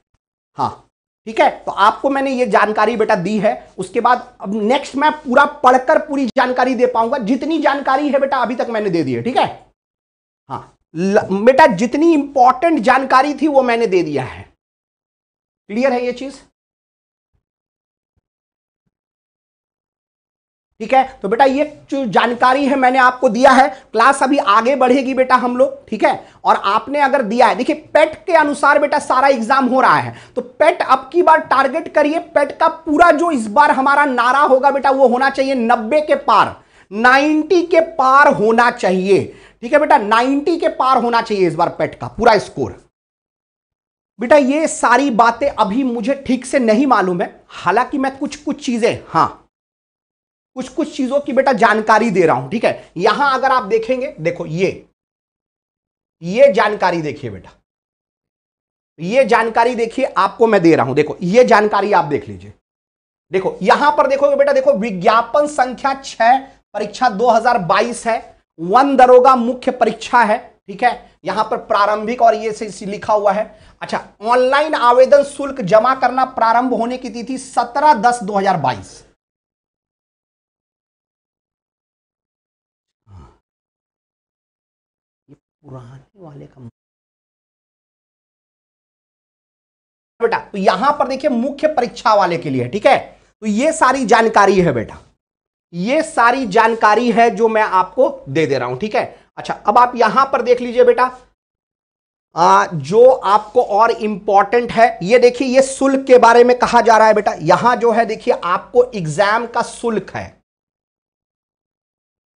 Speaker 2: हाँ ठीक है तो आपको मैंने ये जानकारी बेटा दी है उसके बाद अब नेक्स्ट मैं पूरा पढ़कर पूरी जानकारी दे पाऊंगा जितनी जानकारी है बेटा अभी तक मैंने दे दी है ठीक है
Speaker 1: हाँ बेटा जितनी इंपॉर्टेंट जानकारी थी वो मैंने दे दिया है क्लियर है ये चीज़ ठीक है तो बेटा ये जो जानकारी है मैंने आपको दिया है क्लास अभी
Speaker 2: आगे बढ़ेगी बेटा हम लोग ठीक है और आपने अगर दिया है देखिए पेट के अनुसार बेटा सारा एग्जाम हो रहा है तो पेट अब की बार टारगेट करिए पेट का पूरा जो इस बार हमारा नारा होगा बेटा वो होना चाहिए नब्बे के पार नाइनटी के पार होना चाहिए ठीक है बेटा नाइन्टी के पार होना चाहिए इस बार पेट का पूरा स्कोर बेटा ये सारी बातें अभी मुझे ठीक से नहीं मालूम है हालांकि मैं कुछ कुछ चीजें हाँ कुछ कुछ चीजों की बेटा जानकारी दे रहा हूं ठीक है यहां अगर आप देखेंगे देखो ये ये जानकारी देखिए बेटा ये जानकारी देखिए आपको मैं दे रहा हूं देखो ये जानकारी आप देख लीजिए देखो यहां पर देखोगे बेटा देखो विज्ञापन संख्या छह परीक्षा 2022 है वन दरोगा मुख्य परीक्षा है ठीक है यहां पर प्रारंभिक और ये से लिखा हुआ है अच्छा
Speaker 1: ऑनलाइन आवेदन शुल्क जमा करना प्रारंभ होने की तिथि सत्रह दस दो हजार बाईस पुराने वाले का बेटा तो यहां पर देखिए मुख्य परीक्षा वाले के लिए ठीक है तो ये सारी जानकारी
Speaker 2: है बेटा ये सारी जानकारी है जो मैं आपको दे दे रहा हूं ठीक है अच्छा अब आप यहां पर देख लीजिए बेटा आ, जो आपको और इंपॉर्टेंट है ये देखिए ये शुल्क के बारे में कहा जा रहा है बेटा यहां जो है देखिए आपको एग्जाम
Speaker 1: का शुल्क है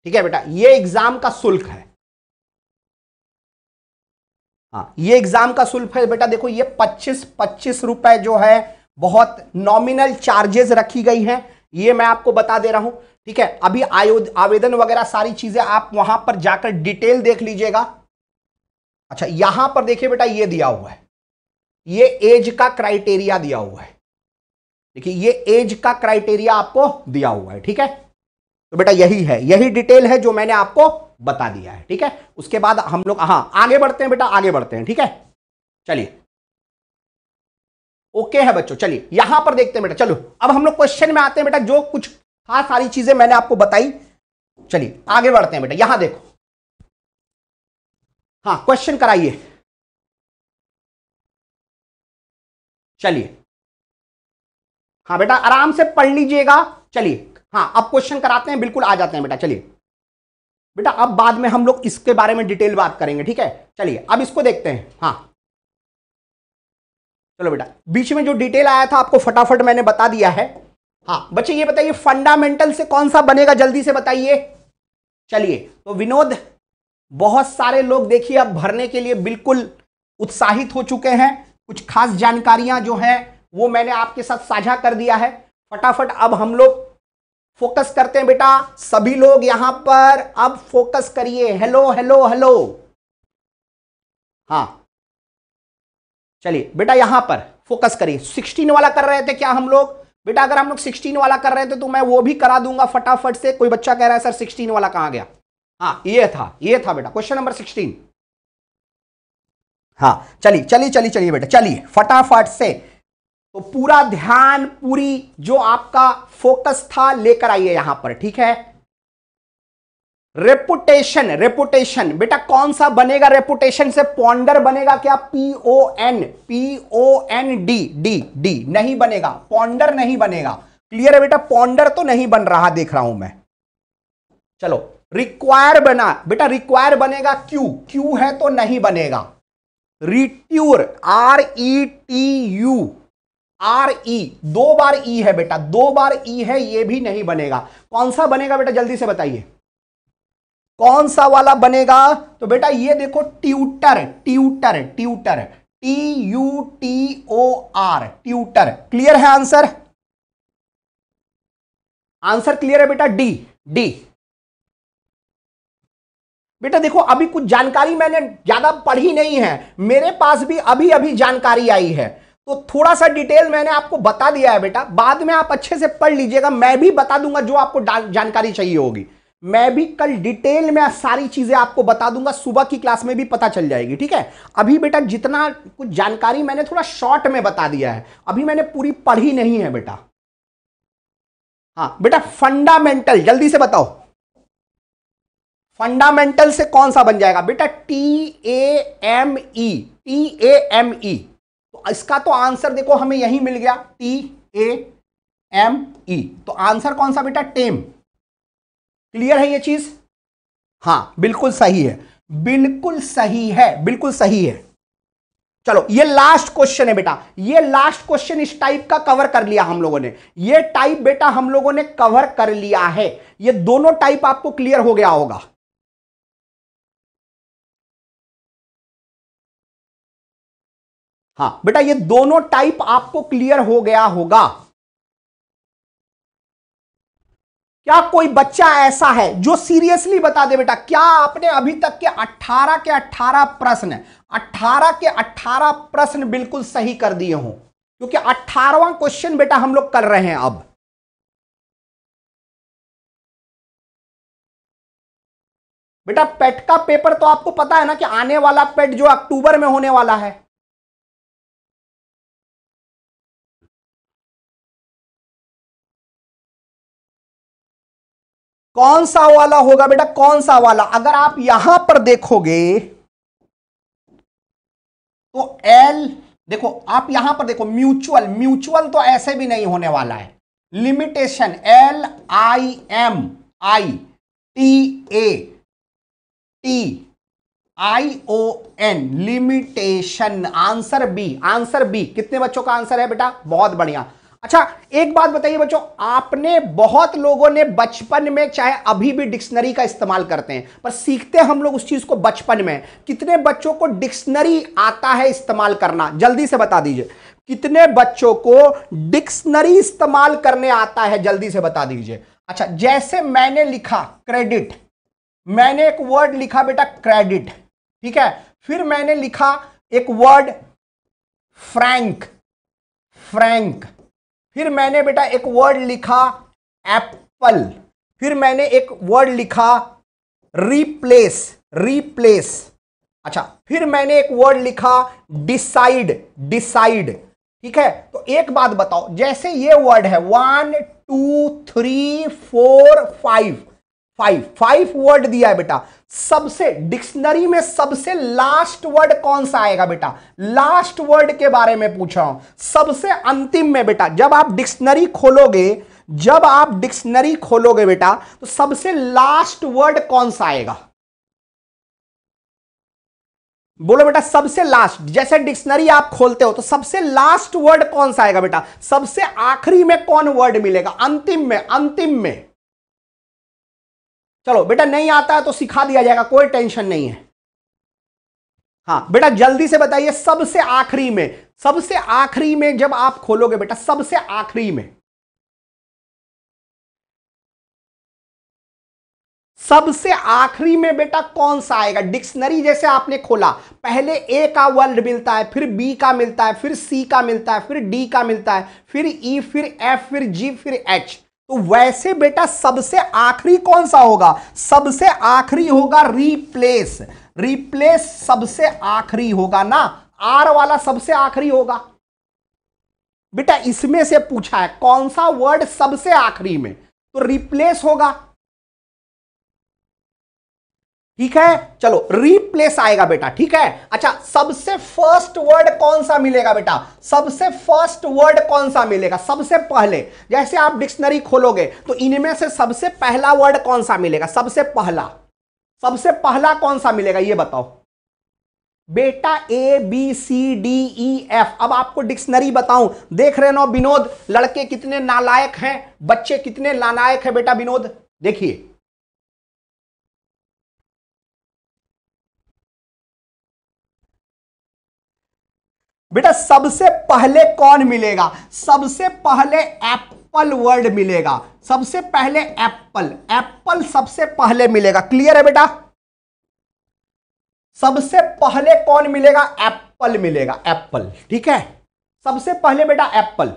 Speaker 1: ठीक है बेटा ये एग्जाम का शुल्क है हाँ ये एग्जाम का शुल्क है बेटा देखो ये
Speaker 2: पच्चीस पच्चीस रुपए जो है बहुत नॉमिनल चार्जेस रखी गई हैं ये मैं आपको बता दे रहा हूं ठीक है अभी आवेदन वगैरह सारी चीजें आप वहां पर जाकर डिटेल देख लीजिएगा अच्छा यहां पर देखिए बेटा ये दिया हुआ है ये एज का क्राइटेरिया दिया हुआ है देखिए ये एज का क्राइटेरिया आपको दिया हुआ है ठीक है तो बेटा यही है यही डिटेल है जो मैंने आपको बता दिया है ठीक है उसके बाद हम लोग हाँ आगे बढ़ते हैं बेटा आगे बढ़ते हैं ठीक है चलिए ओके है बच्चों चलिए यहां पर देखते हैं बेटा चलो अब हम लोग क्वेश्चन में आते हैं बेटा जो कुछ
Speaker 1: खास सारी चीजें मैंने आपको बताई चलिए आगे बढ़ते हैं बेटा यहां देखो हाँ क्वेश्चन कराइए चलिए हाँ बेटा आराम से पढ़ लीजिएगा
Speaker 2: चलिए हाँ अब क्वेश्चन कराते हैं बिल्कुल आ जाते हैं बेटा चलिए बेटा अब बाद में हम लोग इसके बारे में डिटेल बात करेंगे ठीक है चलिए अब इसको देखते हैं हाँ चलो बेटा बीच में जो डिटेल आया था आपको फटाफट मैंने बता दिया है हाँ बच्चे ये बताइए फंडामेंटल से कौन सा बनेगा जल्दी से बताइए चलिए तो विनोद बहुत सारे लोग देखिए अब भरने के लिए बिल्कुल उत्साहित हो चुके हैं कुछ खास जानकारियां जो हैं वो मैंने आपके साथ साझा कर दिया है फटाफट अब हम लोग फोकस करते हैं बेटा सभी लोग यहां पर अब फोकस करिए हेलो हेलो हेलो
Speaker 1: हाँ चलिए बेटा
Speaker 2: यहां पर फोकस करिए सिक्सटीन वाला कर रहे थे क्या हम लोग बेटा अगर हम लोग सिक्सटीन वाला कर रहे थे तो मैं वो भी करा दूंगा फटाफट से कोई बच्चा कह रहा है सर सिक्सटीन वाला कहां गया हाँ ये था ये था बेटा क्वेश्चन नंबर सिक्सटीन हाँ चलिए चलिए चलिए चलिए बेटा चलिए फटाफट से तो पूरा ध्यान पूरी जो आपका फोकस था लेकर आइए यहां पर ठीक है रेपुटेशन रेपुटेशन बेटा कौन सा बनेगा रेपुटेशन से पॉन्डर बनेगा क्या P O N P O N D D D नहीं बनेगा पॉन्डर नहीं बनेगा क्लियर है बेटा पॉन्डर तो नहीं बन रहा देख रहा हूं मैं चलो रिक्वायर बना बेटा रिक्वायर बनेगा क्यू क्यू है तो नहीं बनेगा reture R E T U R E दो बार ई है बेटा दो बार ई है ये भी नहीं बनेगा कौन सा बनेगा बेटा जल्दी से बताइए कौन सा वाला बनेगा तो बेटा ये देखो tutor tutor tutor T U T
Speaker 1: O R tutor clear है आंसर आंसर क्लियर है बेटा डी डी बेटा देखो
Speaker 2: अभी कुछ जानकारी मैंने ज्यादा पढ़ी नहीं है मेरे पास भी अभी अभी जानकारी आई है तो थोड़ा सा डिटेल मैंने आपको बता दिया है बेटा बाद में आप अच्छे से पढ़ लीजिएगा मैं भी बता दूंगा जो आपको जानकारी चाहिए होगी मैं भी कल डिटेल में सारी चीज़ें आपको बता दूंगा सुबह की क्लास में भी पता चल जाएगी ठीक है अभी बेटा जितना कुछ जानकारी मैंने थोड़ा शॉर्ट में बता दिया है अभी मैंने पूरी पढ़ी नहीं है बेटा हाँ बेटा फंडामेंटल जल्दी से बताओ फंडामेंटल से कौन सा बन जाएगा बेटा T A M E T A M E तो इसका तो आंसर देखो हमें यही मिल गया टी ए एम ई तो आंसर कौन सा बेटा टेम क्लियर है ये चीज हाँ बिल्कुल सही है बिल्कुल सही है बिल्कुल सही है चलो ये लास्ट क्वेश्चन है बेटा ये लास्ट क्वेश्चन इस टाइप का कवर कर लिया हम लोगों ने ये टाइप बेटा हम लोगों ने
Speaker 1: कवर कर लिया है ये दोनों टाइप आपको क्लियर हो गया होगा हाँ बेटा ये दोनों टाइप आपको क्लियर हो गया होगा
Speaker 2: क्या कोई बच्चा ऐसा है जो सीरियसली बता दे बेटा क्या आपने अभी तक के 18 के 18 प्रश्न 18 के 18 प्रश्न बिल्कुल सही
Speaker 1: कर दिए हों क्योंकि 18वां क्वेश्चन बेटा हम लोग कर रहे हैं अब बेटा पेट का पेपर तो आपको पता है ना कि आने वाला पेट जो अक्टूबर में होने वाला है कौन सा वाला होगा बेटा कौन सा वाला अगर आप यहां पर देखोगे तो एल देखो
Speaker 2: आप यहां पर देखो म्यूचुअल म्यूचुअल तो ऐसे भी नहीं होने वाला है limitation L I M I T A T I O N limitation answer B answer B कितने बच्चों का आंसर है बेटा बहुत बढ़िया अच्छा एक बात बताइए बच्चों आपने बहुत लोगों ने बचपन में चाहे अभी भी डिक्शनरी का इस्तेमाल करते हैं पर सीखते हैं हम लोग उस चीज को बचपन में कितने बच्चों को डिक्शनरी आता है इस्तेमाल करना जल्दी से बता दीजिए कितने बच्चों को डिक्शनरी इस्तेमाल करने आता है जल्दी से बता दीजिए अच्छा जैसे मैंने लिखा क्रेडिट मैंने एक वर्ड लिखा बेटा क्रेडिट ठीक है फिर मैंने लिखा एक वर्ड फ्रैंक फ्रैंक फिर मैंने बेटा एक वर्ड लिखा एप्पल फिर मैंने एक वर्ड लिखा रिप्लेस रिप्लेस अच्छा फिर मैंने एक वर्ड लिखा डिसाइड डिसाइड ठीक है तो एक बात बताओ जैसे ये वर्ड है one two three four five five five word दिया है बेटा सबसे डिक्शनरी में सबसे लास्ट वर्ड कौन सा आएगा बेटा लास्ट वर्ड के बारे में पूछा हूं सबसे अंतिम में बेटा जब आप डिक्शनरी खोलोगे जब आप डिक्शनरी खोलोगे बेटा तो सबसे लास्ट वर्ड कौन सा आएगा बोलो बेटा सबसे लास्ट जैसे डिक्शनरी आप खोलते हो तो सबसे लास्ट वर्ड कौन सा आएगा बेटा सबसे आखिरी में कौन वर्ड मिलेगा अंतिम में अंतिम में चलो बेटा नहीं आता है तो सिखा दिया जाएगा कोई टेंशन नहीं है हाँ बेटा जल्दी से बताइए सबसे आखिरी में सबसे
Speaker 1: आखिरी में जब आप खोलोगे बेटा सबसे आखिरी में सबसे आखिरी में बेटा कौन सा आएगा
Speaker 2: डिक्शनरी जैसे आपने खोला पहले ए का वर्ड मिलता है फिर बी का मिलता है फिर सी का मिलता है फिर डी का मिलता है फिर ई e, फिर एफ फिर जी फिर एच तो वैसे बेटा सबसे आखिरी कौन सा होगा सबसे आखिरी होगा रिप्लेस रिप्लेस सबसे आखिरी होगा ना आर वाला सबसे आखिरी होगा
Speaker 1: बेटा इसमें से पूछा है कौन सा वर्ड सबसे आखिरी में तो रिप्लेस होगा ठीक है चलो
Speaker 2: रिप्लेस आएगा बेटा ठीक है अच्छा सबसे फर्स्ट वर्ड कौन सा मिलेगा बेटा सबसे फर्स्ट वर्ड कौन सा मिलेगा सबसे पहले जैसे आप डिक्शनरी खोलोगे तो इनमें से सबसे पहला वर्ड कौन सा मिलेगा सबसे पहला सबसे पहला कौन सा मिलेगा ये बताओ बेटा A B C D E F अब आपको डिक्शनरी बताऊं देख रहे ना विनोद लड़के कितने नालायक हैं बच्चे कितने नालायक
Speaker 1: है बेटा विनोद देखिए बेटा सबसे
Speaker 2: पहले कौन मिलेगा सबसे पहले एप्पल वर्ड मिलेगा सबसे पहले एप्पल एप्पल सबसे पहले मिलेगा क्लियर है बेटा सबसे पहले कौन मिलेगा एप्पल मिलेगा एप्पल ठीक है सबसे पहले बेटा एप्पल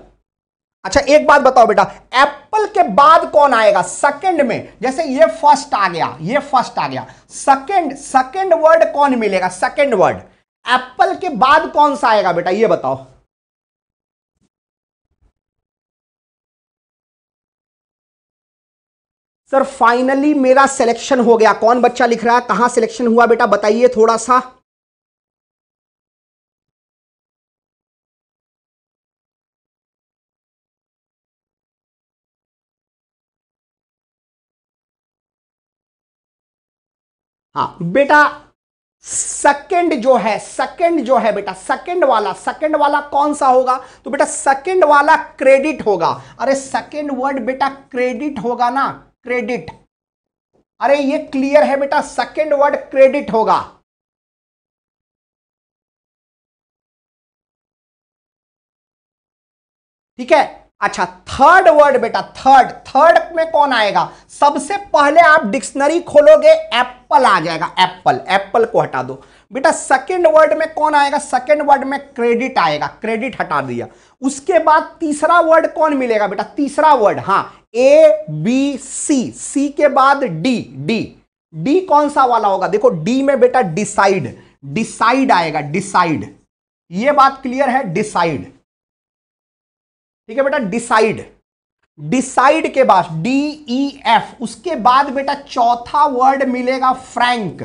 Speaker 2: अच्छा एक बात बताओ बेटा एप्पल के बाद कौन आएगा सेकंड में जैसे ये फर्स्ट आ गया ये फर्स्ट आ गया सेकंड सेकंड
Speaker 1: वर्ड कौन मिलेगा सेकंड वर्ड एप्पल के बाद कौन सा आएगा बेटा ये बताओ सर फाइनली मेरा सिलेक्शन हो गया कौन बच्चा लिख रहा है कहां सिलेक्शन हुआ बेटा बताइए थोड़ा सा हाँ बेटा सेकेंड जो है सेकेंड जो है बेटा सेकेंड वाला सेकेंड वाला कौन
Speaker 2: सा होगा तो बेटा सेकेंड वाला क्रेडिट होगा अरे सेकेंड वर्ड बेटा क्रेडिट
Speaker 1: होगा ना क्रेडिट अरे ये क्लियर है बेटा सेकेंड वर्ड क्रेडिट होगा ठीक है अच्छा थर्ड वर्ड बेटा थर्ड थर्ड
Speaker 2: में कौन आएगा सबसे पहले आप डिक्शनरी खोलोगे एप्पल आ जाएगा एप्पल एप्पल को हटा दो बेटा सेकेंड वर्ड में कौन आएगा सेकेंड वर्ड में क्रेडिट आएगा क्रेडिट हटा दिया उसके बाद तीसरा वर्ड कौन मिलेगा बेटा तीसरा वर्ड हाँ ए बी सी सी के बाद डी डी डी कौन सा वाला होगा देखो डी में बेटा डिसाइड डिसाइड आएगा डिसाइड ये बात क्लियर है डिसाइड ठीक है बेटा डिसाइड डिसाइड के बाद डी ई एफ उसके बाद बेटा चौथा वर्ड मिलेगा फ्रैंक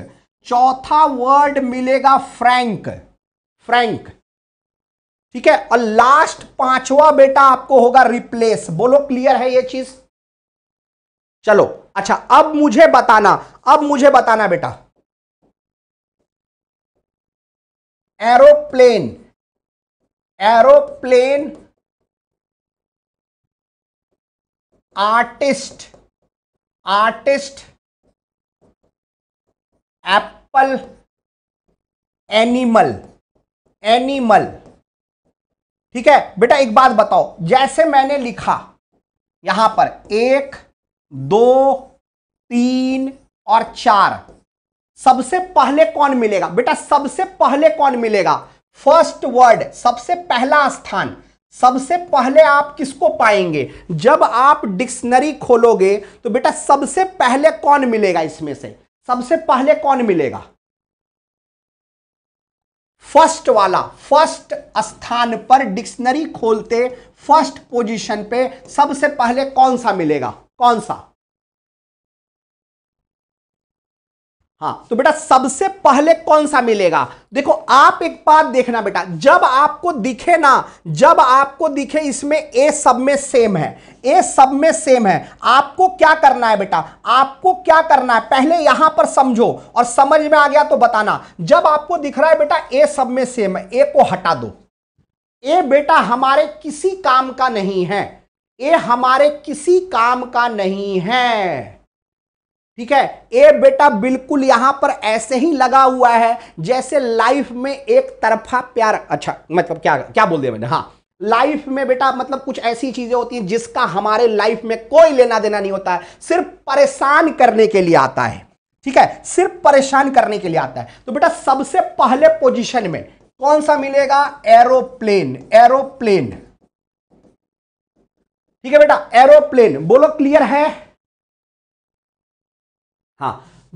Speaker 2: चौथा वर्ड मिलेगा फ्रैंक फ्रैंक ठीक है और लास्ट पांचवा बेटा आपको होगा रिप्लेस बोलो क्लियर है ये चीज
Speaker 1: चलो अच्छा अब मुझे बताना अब मुझे बताना बेटा aeroplane aeroplane artist artist apple animal animal
Speaker 2: ठीक है बेटा एक बात बताओ जैसे मैंने लिखा यहां पर एक दो तीन और चार सबसे पहले कौन मिलेगा बेटा सबसे पहले कौन मिलेगा फर्स्ट वर्ड सबसे पहला स्थान सबसे पहले आप किसको पाएंगे जब आप डिक्शनरी खोलोगे तो बेटा सबसे पहले कौन मिलेगा इसमें से सबसे पहले कौन मिलेगा फर्स्ट वाला फर्स्ट स्थान पर डिक्शनरी खोलते फर्स्ट पोजीशन पे सबसे पहले कौन सा मिलेगा कौन सा हाँ तो बेटा सबसे पहले कौन सा मिलेगा देखो आप एक बात देखना बेटा जब आपको दिखे ना जब आपको दिखे इसमें ए सब में सेम है ए सब में सेम है आपको क्या करना है बेटा आपको क्या करना है पहले यहां पर समझो और समझ में आ गया तो बताना जब आपको दिख रहा है बेटा ए सब में सेम है ए को हटा दो ए बेटा हमारे किसी काम का नहीं है ए हमारे किसी काम का नहीं है ठीक है ए बेटा बिल्कुल यहां पर ऐसे ही लगा हुआ है जैसे लाइफ में एक तरफा प्यार अच्छा मतलब क्या क्या बोल दिया मैंने हाँ लाइफ में बेटा मतलब कुछ ऐसी चीजें होती हैं जिसका हमारे लाइफ में कोई लेना देना नहीं होता है सिर्फ परेशान करने के लिए आता है ठीक है सिर्फ परेशान करने के लिए आता है तो बेटा सबसे पहले पोजिशन में कौन सा मिलेगा एरोप्लेन
Speaker 1: एरोप्लेन ठीक है बेटा एरोप्लेन बोलो क्लियर है हाँ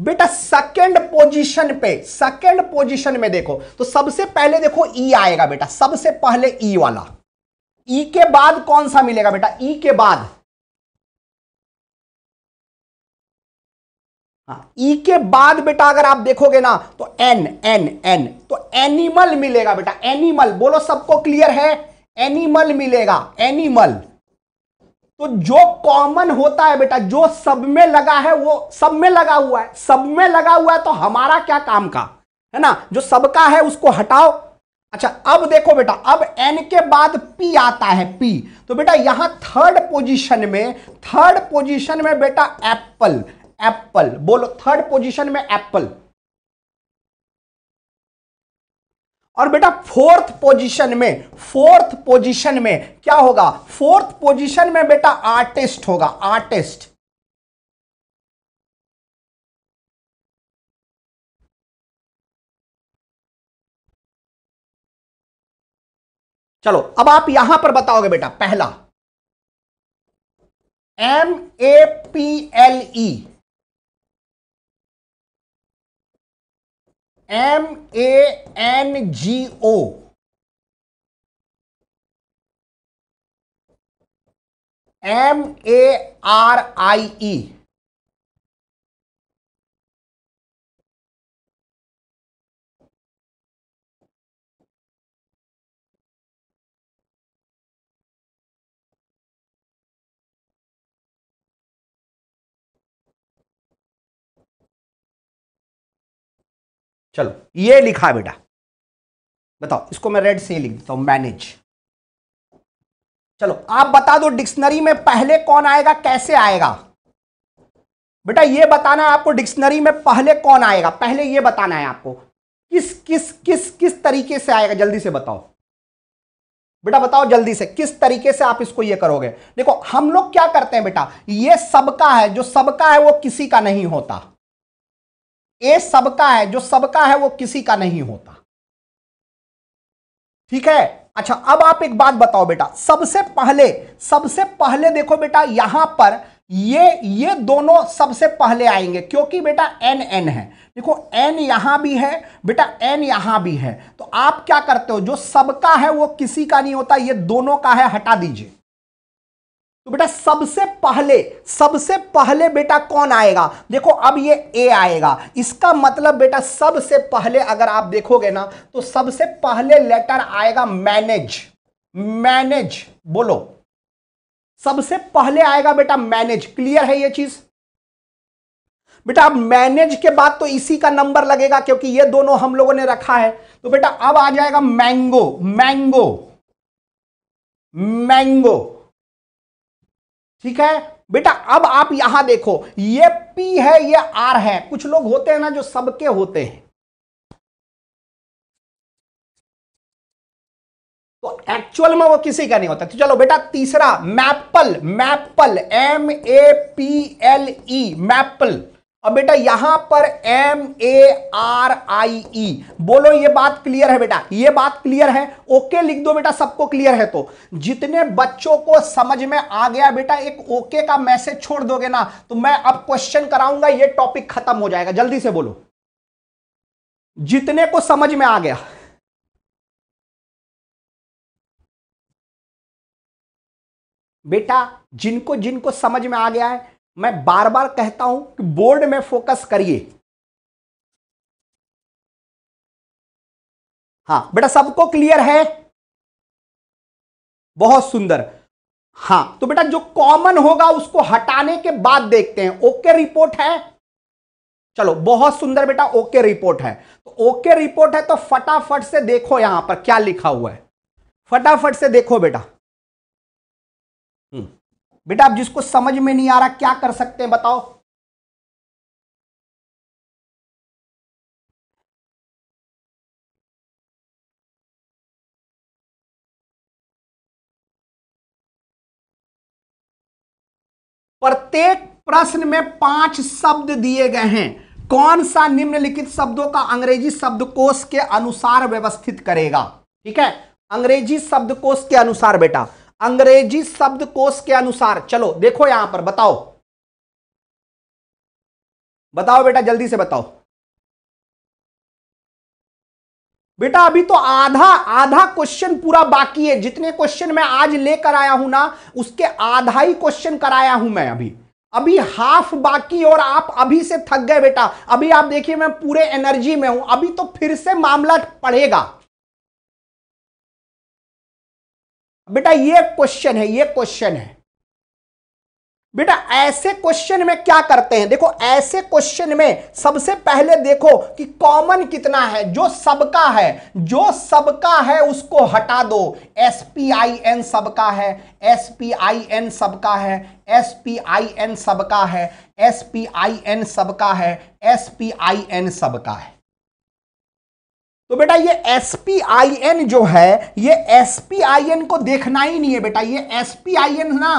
Speaker 1: बेटा सेकंड पोजीशन पे
Speaker 2: सेकंड पोजीशन में देखो तो सबसे पहले देखो ई e आएगा बेटा सबसे पहले ई e वाला
Speaker 1: ई e के बाद कौन सा मिलेगा बेटा ई के बाद हाँ ई के बाद बेटा अगर आप देखोगे ना
Speaker 2: तो एन एन एन तो एनिमल मिलेगा बेटा एनिमल बोलो सबको क्लियर है एनिमल मिलेगा एनिमल तो जो कॉमन होता है बेटा जो सब में लगा है वो सब में लगा हुआ है सब में लगा हुआ है तो हमारा क्या काम का है ना जो सबका है उसको हटाओ अच्छा अब देखो बेटा अब एन के बाद पी आता है पी तो बेटा यहां थर्ड पोजीशन में थर्ड पोजीशन में बेटा एप्पल एप्पल बोलो थर्ड पोजीशन में एप्पल और बेटा फोर्थ पोजीशन में फोर्थ
Speaker 1: पोजीशन में क्या होगा फोर्थ पोजीशन में बेटा आर्टिस्ट होगा आर्टिस्ट चलो अब आप यहां पर बताओगे बेटा पहला M A P L E M A N G O. M A R I E. चलो ये लिखा बेटा बताओ इसको मैं रेड से लिख देता हूं मैनेज
Speaker 2: चलो आप बता दो डिक्शनरी में पहले कौन आएगा कैसे आएगा बेटा ये बताना है आपको डिक्शनरी में पहले कौन आएगा पहले ये बताना है आपको किस किस किस किस तरीके से आएगा जल्दी से बताओ बेटा बताओ जल्दी से किस तरीके से आप इसको ये करोगे देखो हम लोग क्या करते हैं बेटा ये सबका है जो सबका है वो किसी का नहीं होता ए सबका है जो सबका है वो किसी का नहीं होता ठीक है अच्छा अब आप एक बात बताओ बेटा सबसे पहले सबसे पहले देखो बेटा यहां पर ये ये दोनों सबसे पहले आएंगे क्योंकि बेटा एन एन है देखो एन यहां भी है बेटा एन यहां भी है तो आप क्या करते हो जो सबका है वो किसी का नहीं होता ये दोनों का है हटा दीजिए तो बेटा सबसे पहले सबसे पहले बेटा कौन आएगा देखो अब ये ए आएगा इसका मतलब बेटा सबसे पहले अगर आप देखोगे ना तो सबसे पहले लेटर आएगा मैनेज मैनेज बोलो सबसे पहले आएगा बेटा मैनेज क्लियर है ये चीज बेटा अब मैनेज के बाद तो इसी का नंबर लगेगा क्योंकि ये दोनों हम लोगों ने रखा है तो बेटा अब आ जाएगा मैंगो मैंगो मैंगो ठीक है बेटा अब आप
Speaker 1: यहां देखो ये पी है ये आर है कुछ लोग होते हैं ना जो सबके होते हैं तो एक्चुअल में वो किसी का नहीं होता तो चलो बेटा तीसरा maple maple M A P
Speaker 2: L E maple अब बेटा यहां पर एम ए आर आई ई बोलो ये बात क्लियर है बेटा ये बात क्लियर है ओके लिख दो बेटा सबको क्लियर है तो जितने बच्चों को समझ में आ गया बेटा एक ओके का मैसेज छोड़ दोगे ना
Speaker 1: तो मैं अब क्वेश्चन कराऊंगा ये टॉपिक खत्म हो जाएगा जल्दी से बोलो जितने को समझ में आ गया बेटा जिनको जिनको समझ में आ गया है मैं बार बार कहता हूं कि बोर्ड में फोकस करिए हाँ बेटा सबको क्लियर है बहुत सुंदर हाँ तो बेटा जो कॉमन होगा उसको हटाने के बाद
Speaker 2: देखते हैं ओके रिपोर्ट है चलो बहुत सुंदर बेटा ओके रिपोर्ट है तो ओके रिपोर्ट है तो फटाफट से देखो यहां पर क्या लिखा हुआ है फटाफट से देखो
Speaker 1: बेटा हम्म बेटा आप जिसको समझ में नहीं आ रहा क्या कर सकते हैं बताओ प्रत्येक प्रश्न में पांच शब्द दिए गए हैं कौन सा निम्नलिखित शब्दों का अंग्रेजी
Speaker 2: शब्दकोश के अनुसार व्यवस्थित करेगा ठीक है अंग्रेजी शब्दकोश के
Speaker 1: अनुसार बेटा अंग्रेजी शब्दकोश के अनुसार चलो देखो यहां पर बताओ बताओ बेटा जल्दी से बताओ बेटा अभी तो आधा आधा क्वेश्चन पूरा बाकी है जितने
Speaker 2: क्वेश्चन मैं आज लेकर आया हूं ना उसके आधा ही क्वेश्चन कराया हूं मैं अभी अभी हाफ बाकी और आप अभी से थक गए बेटा अभी आप देखिए मैं पूरे एनर्जी में हूं अभी
Speaker 1: तो फिर से मामला पढ़ेगा बेटा ये क्वेश्चन है ये क्वेश्चन है बेटा ऐसे क्वेश्चन
Speaker 2: में क्या करते हैं देखो ऐसे क्वेश्चन में सबसे पहले देखो कि कॉमन कितना है जो सबका है जो सबका है उसको हटा दो एस पी आई एन सबका है एस पी आई एन सबका है एस पी आई एन सबका है एस पी आई एन सबका है एस पी आई एन सबका है तो बेटा ये एस पी आई एन जो है ये एस पी आई एन को देखना ही नहीं है बेटा ये एस पी आई एन ना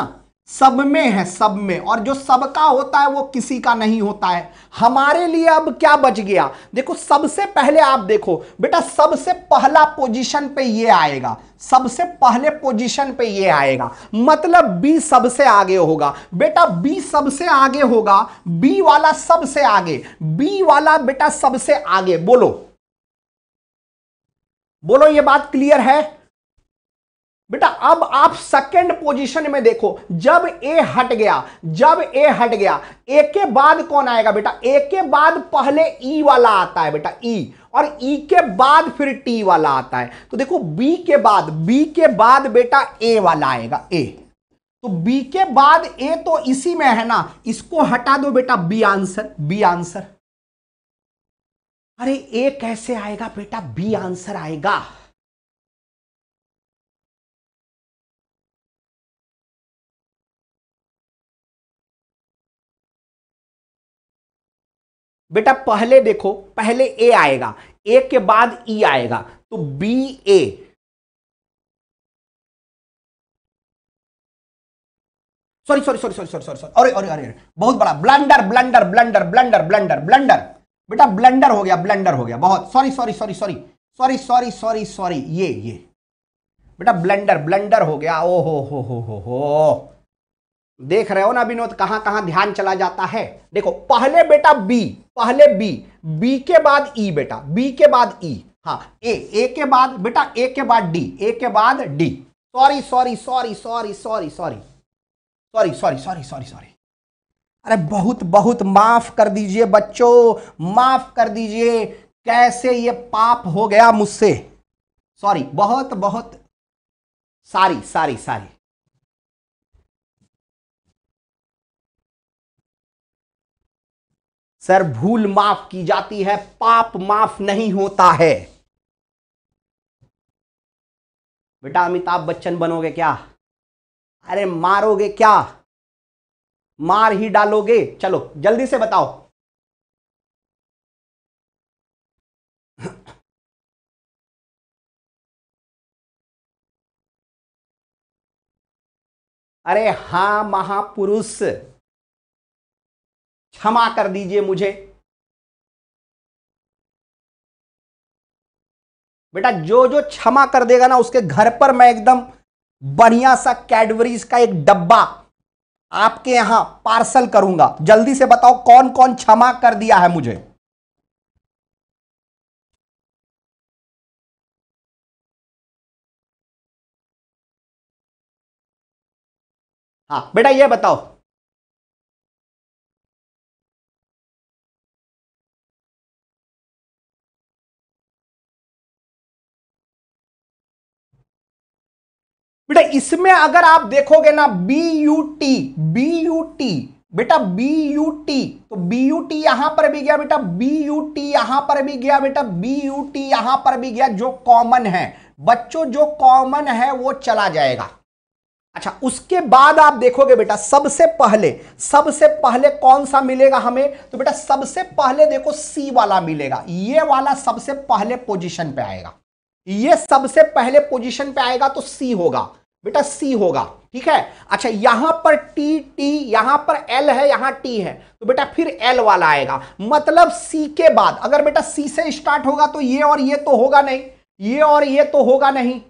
Speaker 2: सब में है सब में और जो सबका होता है वो किसी का नहीं होता है हमारे लिए अब क्या बच गया देखो सबसे पहले आप देखो बेटा सबसे पहला पोजीशन पे ये आएगा सबसे पहले पोजीशन पे ये आएगा मतलब बी सबसे आगे होगा बेटा बी सबसे आगे होगा बी वाला सबसे आगे बी वाला बेटा सबसे आगे बोलो बोलो ये बात क्लियर है बेटा अब आप सेकेंड पोजीशन में देखो जब ए हट गया जब ए हट गया ए के बाद कौन आएगा बेटा ए के बाद पहले ई e वाला आता है बेटा ई e, और ई e के बाद फिर टी वाला आता है तो देखो बी के बाद बी के बाद बेटा ए वाला आएगा ए तो बी के बाद ए तो इसी में है ना इसको
Speaker 1: हटा दो बेटा बी आंसर बी आंसर अरे ए कैसे आएगा बेटा बी आंसर आएगा बेटा पहले देखो पहले ए आएगा ए के बाद ई e आएगा तो B A sorry sorry sorry sorry sorry sorry sorry अरे अरे अरे
Speaker 2: बहुत बड़ा blunder blunder blunder blunder blunder blunder बेटा ब्लंडर हो गया ब्लंडर हो गया बहुत sorry sorry sorry sorry sorry sorry sorry sorry ये ये बेटा ब्लंडर ब्लंडर हो गया ओ हो हो हो हो हो देख रहे हो ना विनोद कहां कहां ध्यान चला जाता है देखो पहले बेटा बी पहले बी बी के बाद ई बेटा बी के बाद ई हाँ ए ए के बाद बेटा ए के बाद डी ए के बाद D sorry sorry sorry sorry sorry sorry sorry sorry sorry sorry sorry अरे बहुत बहुत माफ कर दीजिए बच्चों माफ कर दीजिए कैसे
Speaker 1: ये पाप हो गया मुझसे सॉरी बहुत बहुत सारी सारी सारी सर भूल माफ की जाती है पाप माफ नहीं होता है बेटा अमिताभ बच्चन बनोगे क्या अरे मारोगे क्या मार ही डालोगे चलो जल्दी से बताओ अरे हा महापुरुष क्षमा कर दीजिए मुझे बेटा जो जो क्षमा कर देगा ना उसके घर पर मैं एकदम
Speaker 2: बढ़िया सा कैडबरीज का एक डब्बा आपके यहां पार्सल करूंगा
Speaker 1: जल्दी से बताओ कौन कौन क्षमा कर दिया है मुझे हाँ बेटा ये बताओ बेटा इसमें अगर आप देखोगे ना B U T B U T बेटा
Speaker 2: बी यू टी तो बी यू टी यहां पर भी गया बेटा बी यू टी यहां पर भी गया बेटा बी यू टी यहां पर भी गया जो कॉमन है बच्चों जो कॉमन है वो चला जाएगा अच्छा उसके बाद आप देखोगे बेटा सबसे पहले सबसे पहले कौन सा मिलेगा हमें तो बेटा सबसे पहले देखो सी वाला मिलेगा ये वाला सबसे पहले पोजिशन पे आएगा ये सबसे पहले पोजीशन पे आएगा तो सी होगा बेटा सी होगा ठीक है अच्छा यहां पर टी टी यहां पर एल है यहां टी है तो बेटा फिर एल वाला आएगा मतलब सी के बाद अगर बेटा सी से स्टार्ट होगा तो ये और ये तो होगा नहीं ये और ये तो होगा नहीं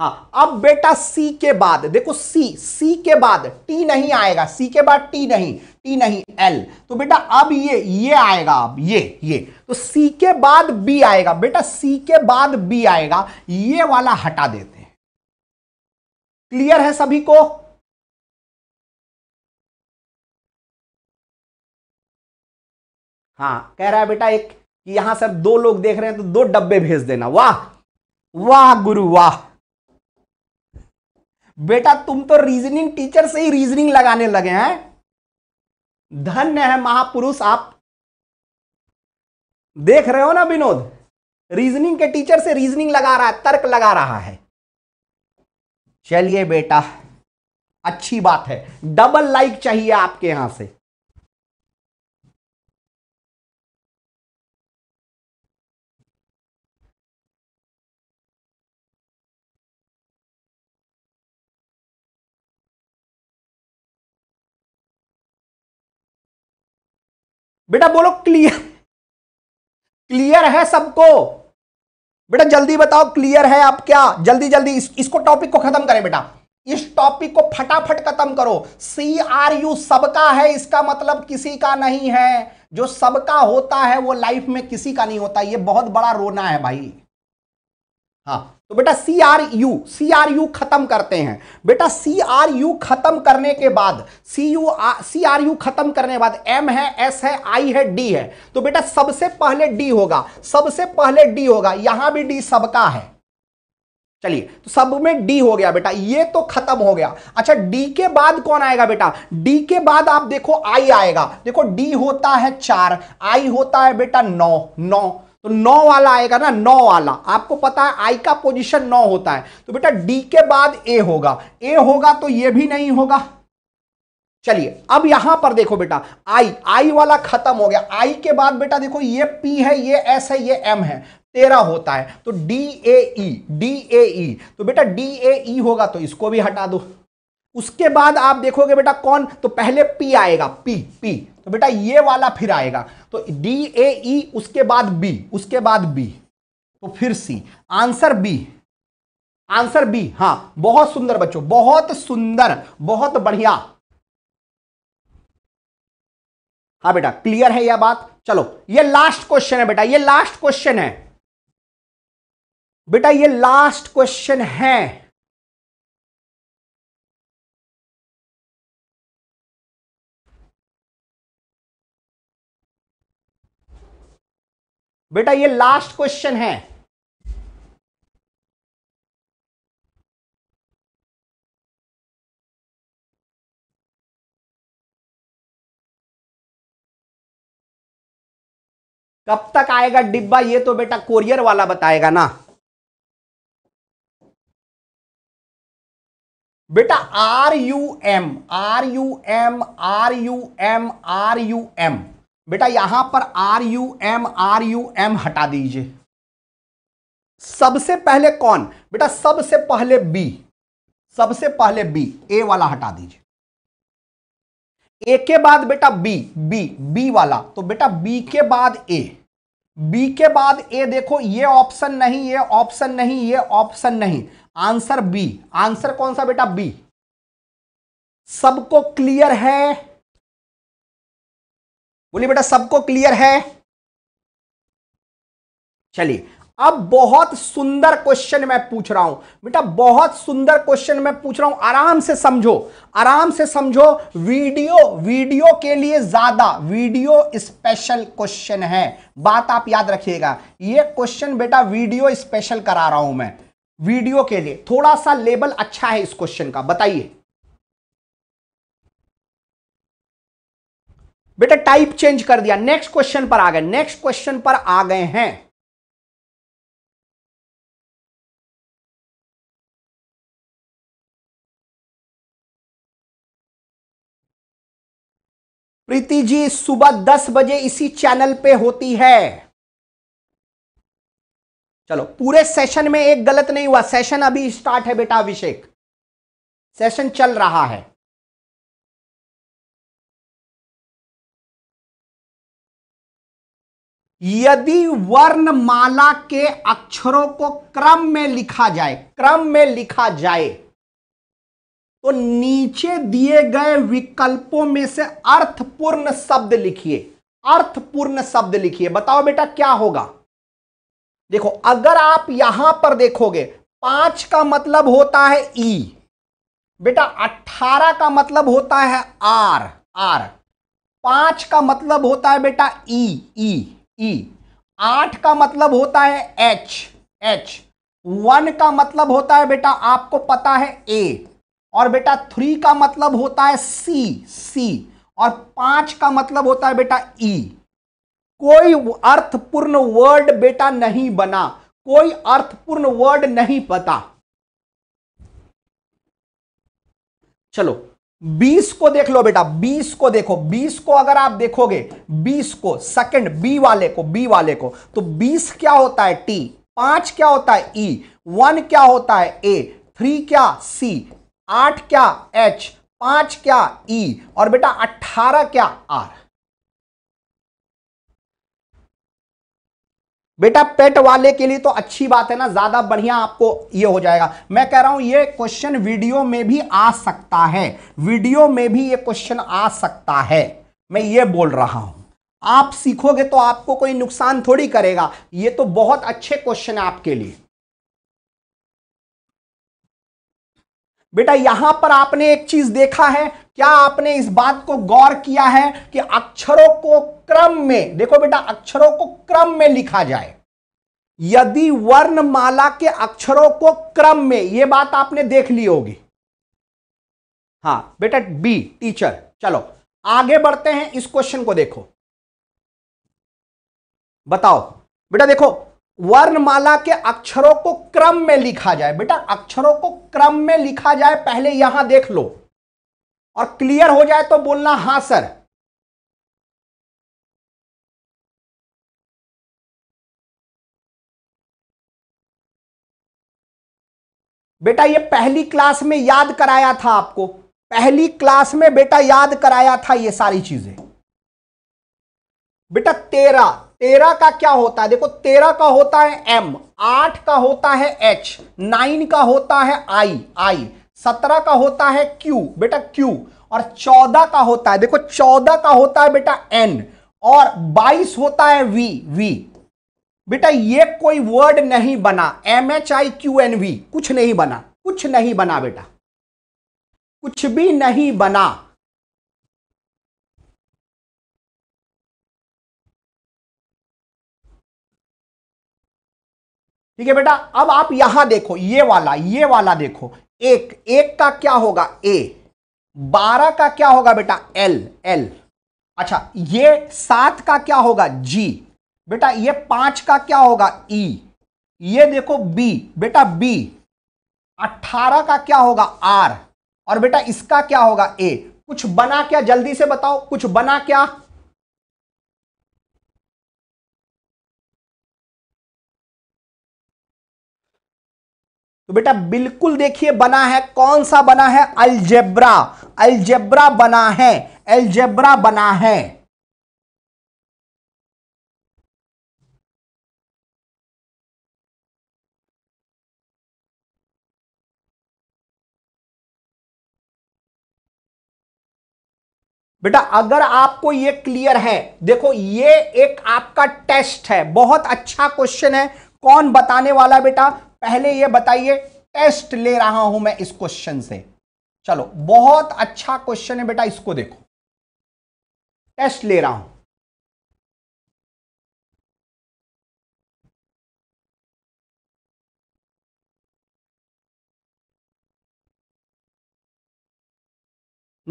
Speaker 2: हाँ अब बेटा सी के बाद देखो सी सी के बाद टी नहीं आएगा सी के बाद टी नहीं टी नहीं एल तो बेटा अब ये ये आएगा अब ये ये तो सी के बाद बी आएगा बेटा सी के बाद बी आएगा ये वाला हटा
Speaker 1: देते हैं क्लियर है सभी को हाँ कह रहा है बेटा एक यहां सर दो लोग देख रहे हैं तो दो डब्बे भेज देना वाह वाह गुरु वाह
Speaker 2: बेटा तुम तो रीजनिंग टीचर से ही रीजनिंग लगाने लगे हैं धन्य है महापुरुष आप देख रहे हो ना विनोद रीजनिंग के टीचर से रीजनिंग लगा रहा है तर्क लगा रहा है
Speaker 1: चलिए बेटा अच्छी बात है डबल लाइक चाहिए आपके यहां से बेटा बोलो क्लियर क्लियर है सबको बेटा जल्दी बताओ क्लियर है आप क्या जल्दी
Speaker 2: जल्दी इस, इसको टॉपिक को खत्म करें बेटा इस टॉपिक को फटाफट खत्म करो सी आर यू सबका है इसका मतलब किसी का नहीं है जो सबका होता है वो लाइफ में किसी का नहीं होता ये बहुत बड़ा रोना है भाई हाँ तो बेटा C R U C R U खत्म करते हैं बेटा सी आर यू खत्म करने के बाद C U C R U खत्म करने के बाद एम है एस है आई है डी है तो बेटा सबसे पहले डी होगा सबसे पहले डी होगा यहां भी डी सबका है चलिए तो सब में डी हो गया बेटा ये तो खत्म हो गया अच्छा डी के बाद कौन आएगा बेटा डी के बाद आप देखो आई आएगा देखो डी होता है चार आई होता है बेटा नौ नौ तो नौ वाला आएगा ना नौ वाला आपको पता है आई का पोजीशन नौ होता है तो बेटा डी के बाद ए होगा ए होगा तो ये भी नहीं होगा चलिए अब यहां पर देखो बेटा आई आई वाला खत्म हो गया आई के बाद बेटा देखो ये पी है ये एस है ये एम है तेरह होता है तो डी ए डी ए तो बेटा डी ए e होगा तो इसको भी हटा दो उसके बाद आप देखोगे बेटा कौन तो पहले पी आएगा पी पी तो बेटा ये वाला फिर आएगा तो डी ए ई उसके बाद बी उसके बाद बी तो फिर C answer B answer B हाँ बहुत सुंदर बच्चों बहुत सुंदर बहुत बढ़िया
Speaker 1: हाँ बेटा क्लियर है यह बात चलो ये लास्ट क्वेश्चन है बेटा ये लास्ट क्वेश्चन है बेटा ये लास्ट क्वेश्चन है बेटा ये लास्ट क्वेश्चन है कब तक आएगा डिब्बा ये तो बेटा कोरियर वाला बताएगा ना बेटा R U M R U
Speaker 2: M R U M R U M बेटा यहां पर R U M R U M हटा दीजिए सबसे पहले कौन बेटा सबसे पहले बी सबसे पहले बी ए वाला हटा दीजिए ए के बाद बेटा बी बी बी वाला तो बेटा बी के बाद ए बी के बाद ए देखो ये ऑप्शन नहीं ये ऑप्शन नहीं ये ऑप्शन नहीं
Speaker 1: आंसर बी आंसर कौन सा बेटा बी सबको क्लियर है बोलिए बेटा सबको क्लियर है चलिए अब बहुत सुंदर क्वेश्चन मैं पूछ रहा हूं
Speaker 2: बेटा बहुत सुंदर क्वेश्चन मैं पूछ रहा हूं आराम से समझो आराम से समझो वीडियो वीडियो के लिए ज्यादा वीडियो स्पेशल क्वेश्चन है बात आप याद रखिएगा ये क्वेश्चन बेटा वीडियो स्पेशल करा रहा हूं मैं वीडियो के लिए थोड़ा सा लेबल अच्छा है इस क्वेश्चन का बताइए
Speaker 1: बेटा टाइप चेंज कर दिया नेक्स्ट क्वेश्चन पर आ गए नेक्स्ट क्वेश्चन पर आ गए हैं प्रीति जी सुबह दस बजे इसी चैनल पे होती है चलो पूरे सेशन में एक गलत नहीं हुआ सेशन अभी स्टार्ट है बेटा अभिषेक सेशन चल रहा है यदि वर्णमाला के अक्षरों को क्रम में लिखा जाए क्रम
Speaker 2: में लिखा जाए तो नीचे दिए गए विकल्पों में से अर्थपूर्ण शब्द लिखिए अर्थपूर्ण शब्द लिखिए बताओ बेटा क्या होगा देखो अगर आप यहां पर देखोगे पांच का मतलब होता है ई बेटा अठारह का मतलब होता है आर आर पांच का मतलब होता है बेटा ई ई ई e. आठ का मतलब होता है एच एच वन का मतलब होता है बेटा आपको पता है ए और बेटा थ्री का मतलब होता है सी सी और पांच का मतलब होता है बेटा ई e. कोई अर्थपूर्ण वर्ड बेटा नहीं बना कोई अर्थपूर्ण वर्ड नहीं पता चलो बीस को देख लो बेटा बीस को देखो बीस को अगर आप देखोगे बीस को सेकंड बी वाले को बी वाले को तो बीस क्या होता है टी पांच क्या होता है ई e. वन क्या होता है ए थ्री क्या सी आठ क्या एच पांच क्या ई e. और बेटा अट्ठारह क्या आर बेटा पेट वाले के लिए तो अच्छी बात है ना ज्यादा बढ़िया आपको ये हो जाएगा मैं कह रहा हूं ये क्वेश्चन वीडियो में भी आ सकता है वीडियो में भी ये क्वेश्चन आ सकता है मैं ये बोल रहा हूं आप सीखोगे तो आपको कोई नुकसान थोड़ी करेगा ये तो बहुत अच्छे क्वेश्चन है आपके लिए बेटा यहां पर आपने एक चीज देखा है क्या आपने इस बात को गौर किया है कि अक्षरों को क्रम में देखो बेटा अक्षरों को क्रम में लिखा जाए यदि वर्णमाला के अक्षरों को क्रम में
Speaker 1: यह बात आपने देख ली होगी हाँ बेटा बी टीचर चलो आगे बढ़ते हैं इस क्वेश्चन को देखो
Speaker 2: बताओ बेटा देखो वर्णमाला के अक्षरों को क्रम में लिखा जाए बेटा
Speaker 1: अक्षरों को क्रम में लिखा जाए पहले यहां देख लो और क्लियर हो जाए तो बोलना हां सर बेटा ये पहली क्लास में याद कराया था आपको पहली क्लास में बेटा याद
Speaker 2: कराया था ये सारी चीजें बेटा तेरह तेरह का क्या होता है देखो तेरह का होता है एम आठ का होता है एच नाइन का होता है आई आई सत्रह का होता है क्यू बेटा क्यू और चौदह का होता है देखो चौदह का होता है बेटा एन और बाईस होता है वी वी बेटा ये कोई वर्ड नहीं बना M H I Q N V कुछ नहीं बना
Speaker 1: कुछ नहीं बना बेटा कुछ भी नहीं बना ठीक है बेटा अब आप यहां देखो ये वाला ये
Speaker 2: वाला देखो एक एक का क्या होगा ए बारह का क्या होगा बेटा एल एल अच्छा ये सात का क्या होगा जी बेटा ये पांच का क्या होगा ई e. ये देखो बी बेटा बी अट्ठारह का क्या होगा आर और बेटा इसका क्या होगा ए कुछ बना क्या
Speaker 1: जल्दी से बताओ कुछ बना क्या तो बेटा बिल्कुल देखिए बना है कौन सा बना है अलजेब्रा अलजेब्रा बना है अलजेब्रा बना है बेटा अगर आपको ये क्लियर है देखो ये एक आपका टेस्ट है
Speaker 2: बहुत अच्छा क्वेश्चन है कौन बताने वाला बेटा पहले ये बताइए टेस्ट
Speaker 1: ले रहा हूं मैं इस क्वेश्चन से चलो बहुत अच्छा क्वेश्चन है बेटा इसको देखो टेस्ट ले रहा हूं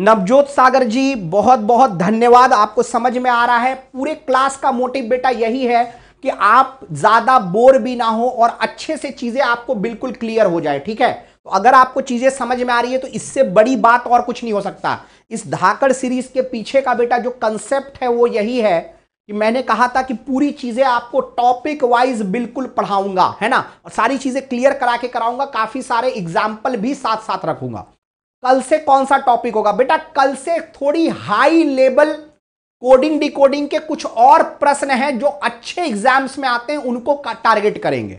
Speaker 1: नवजोत सागर जी
Speaker 2: बहुत बहुत धन्यवाद आपको समझ में आ रहा है पूरे क्लास का मोटिव बेटा यही है कि आप ज्यादा बोर भी ना हो और अच्छे से चीजें आपको बिल्कुल क्लियर हो जाए ठीक है तो अगर आपको चीजें समझ में आ रही है तो इससे बड़ी बात और कुछ नहीं हो सकता इस धाकड़ सीरीज के पीछे का बेटा जो कंसेप्ट है वो यही है कि मैंने कहा था कि पूरी चीजें आपको टॉपिक वाइज बिल्कुल पढ़ाऊंगा है ना और सारी चीजें क्लियर करा के कराऊंगा काफी सारे एग्जाम्पल भी साथ साथ रखूंगा कल से कौन सा टॉपिक होगा बेटा कल से थोड़ी हाई लेवल कोडिंग डिकोडिंग के कुछ और प्रश्न हैं जो अच्छे एग्जाम्स में आते हैं उनको टारगेट करेंगे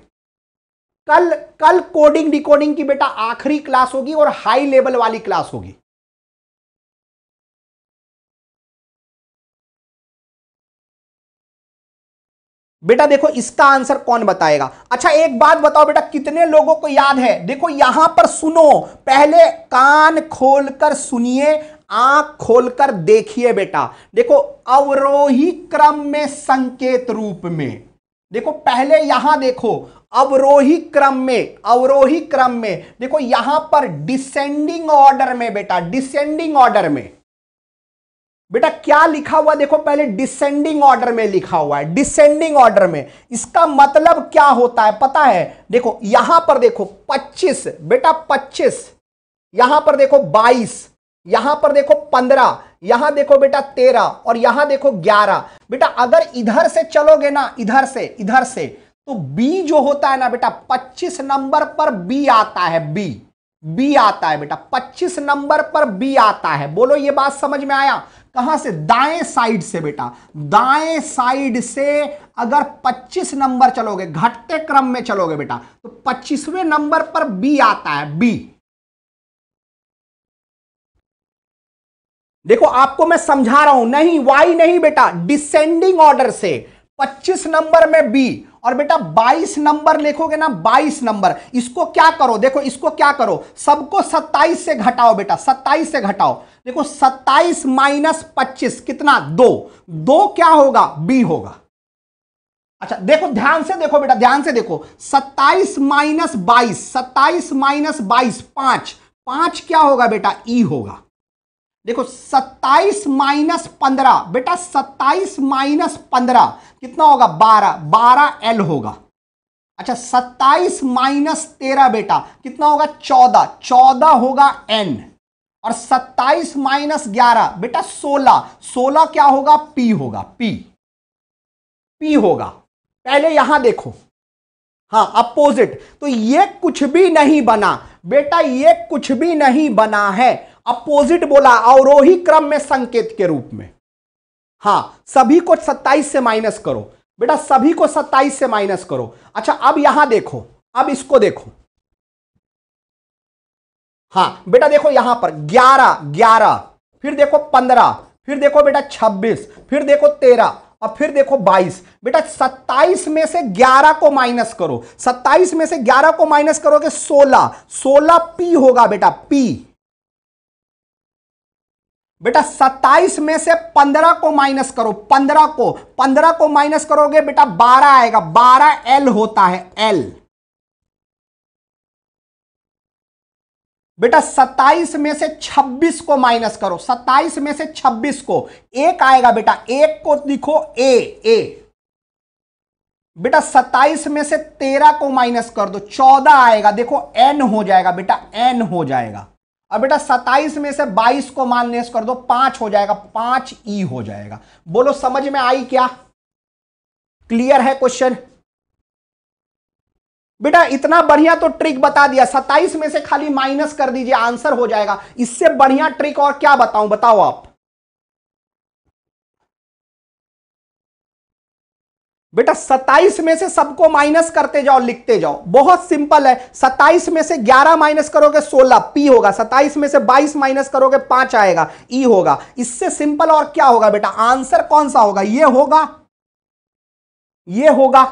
Speaker 2: कल कल कोडिंग डिकोडिंग की बेटा
Speaker 1: आखिरी क्लास होगी और हाई लेवल वाली क्लास होगी बेटा देखो इसका आंसर कौन बताएगा अच्छा एक बात बताओ बेटा कितने लोगों को याद है देखो यहां
Speaker 2: पर सुनो पहले कान खोलकर सुनिए आंख खोलकर देखिए बेटा देखो अवरोही क्रम में संकेत रूप में देखो पहले यहां देखो अवरोही क्रम में अवरोही क्रम में देखो यहां पर डिसेंडिंग ऑर्डर में बेटा डिसेंडिंग ऑर्डर में बेटा क्या लिखा हुआ देखो पहले डिसेंडिंग ऑर्डर में लिखा हुआ है डिसेंडिंग ऑर्डर में इसका मतलब क्या होता है पता है देखो यहां पर देखो 25 बेटा 25 यहां पर देखो 22 यहां पर देखो पंद्रह यहां देखो बेटा तेरह और यहां देखो ग्यारह बेटा अगर इधर से चलोगे ना इधर से इधर से तो बी जो होता है ना बेटा पच्चीस नंबर पर बी आता है बी बी आता है बेटा पच्चीस नंबर पर बी आता है बोलो ये बात समझ में आया कहां से दाएं साइड से बेटा दाएं साइड से अगर
Speaker 1: 25 नंबर चलोगे घटते क्रम में चलोगे बेटा तो 25वें नंबर पर बी आता है बी देखो आपको मैं समझा रहा हूं नहीं वाई नहीं बेटा डिसेंडिंग ऑर्डर से 25 नंबर
Speaker 2: में बी और बेटा 22 नंबर लिखोगे ना 22 नंबर इसको क्या करो देखो इसको क्या करो सबको 27 से घटाओ बेटा 27 से घटाओ देखो 27 माइनस पच्चीस कितना दो दो क्या होगा बी होगा अच्छा देखो ध्यान से देखो बेटा ध्यान से देखो 27 माइनस बाईस सत्ताईस माइनस बाईस पांच पांच क्या होगा बेटा ई e होगा देखो 27 माइनस पंद्रह बेटा 27 माइनस पंद्रह कितना होगा 12 12 एल होगा अच्छा 27 माइनस तेरह बेटा कितना होगा 14 14 होगा एन और 27 माइनस ग्यारह बेटा 16 16 क्या होगा पी होगा पी पी होगा पहले यहां देखो हाँ अपोजिट तो ये कुछ भी नहीं बना बेटा ये कुछ भी नहीं बना है अपोजिट बोला अवरोही क्रम में संकेत के रूप में हाँ सभी को 27 से माइनस करो बेटा सभी को 27 से माइनस करो अच्छा अब यहां देखो अब इसको देखो हाँ बेटा देखो यहां पर 11 11 फिर देखो 15 फिर देखो बेटा 26 फिर देखो 13 और फिर देखो 22 बेटा 27 में से 11 को माइनस करो 27 में से 11 को माइनस करोगे 16 16 पी होगा बेटा पी बेटा 27 में से 15 को माइनस करो 15 को 15 को माइनस करोगे बेटा 12 आएगा 12 एल होता है एल बेटा 27 में से 26 को माइनस करो 27 में से 26 को एक आएगा बेटा एक को लिखो ए ए बेटा 27 में से 13 को माइनस कर दो 14 आएगा देखो एन हो जाएगा बेटा एन हो जाएगा अब बेटा सताइस में से बाईस को लेस कर दो पांच हो जाएगा पांच ई हो जाएगा बोलो समझ में आई क्या क्लियर है क्वेश्चन बेटा इतना बढ़िया तो ट्रिक बता दिया सत्ताईस में से
Speaker 1: खाली माइनस कर दीजिए आंसर हो जाएगा इससे बढ़िया ट्रिक और क्या बताऊं बताओ आप बेटा सताइस
Speaker 2: में से सबको माइनस करते जाओ लिखते जाओ बहुत सिंपल है सताइस में से ग्यारह माइनस करोगे सोलह पी होगा सताइस में से बाईस माइनस करोगे पांच आएगा ई e होगा इससे
Speaker 1: सिंपल और क्या होगा बेटा आंसर कौन सा होगा ये होगा ये होगा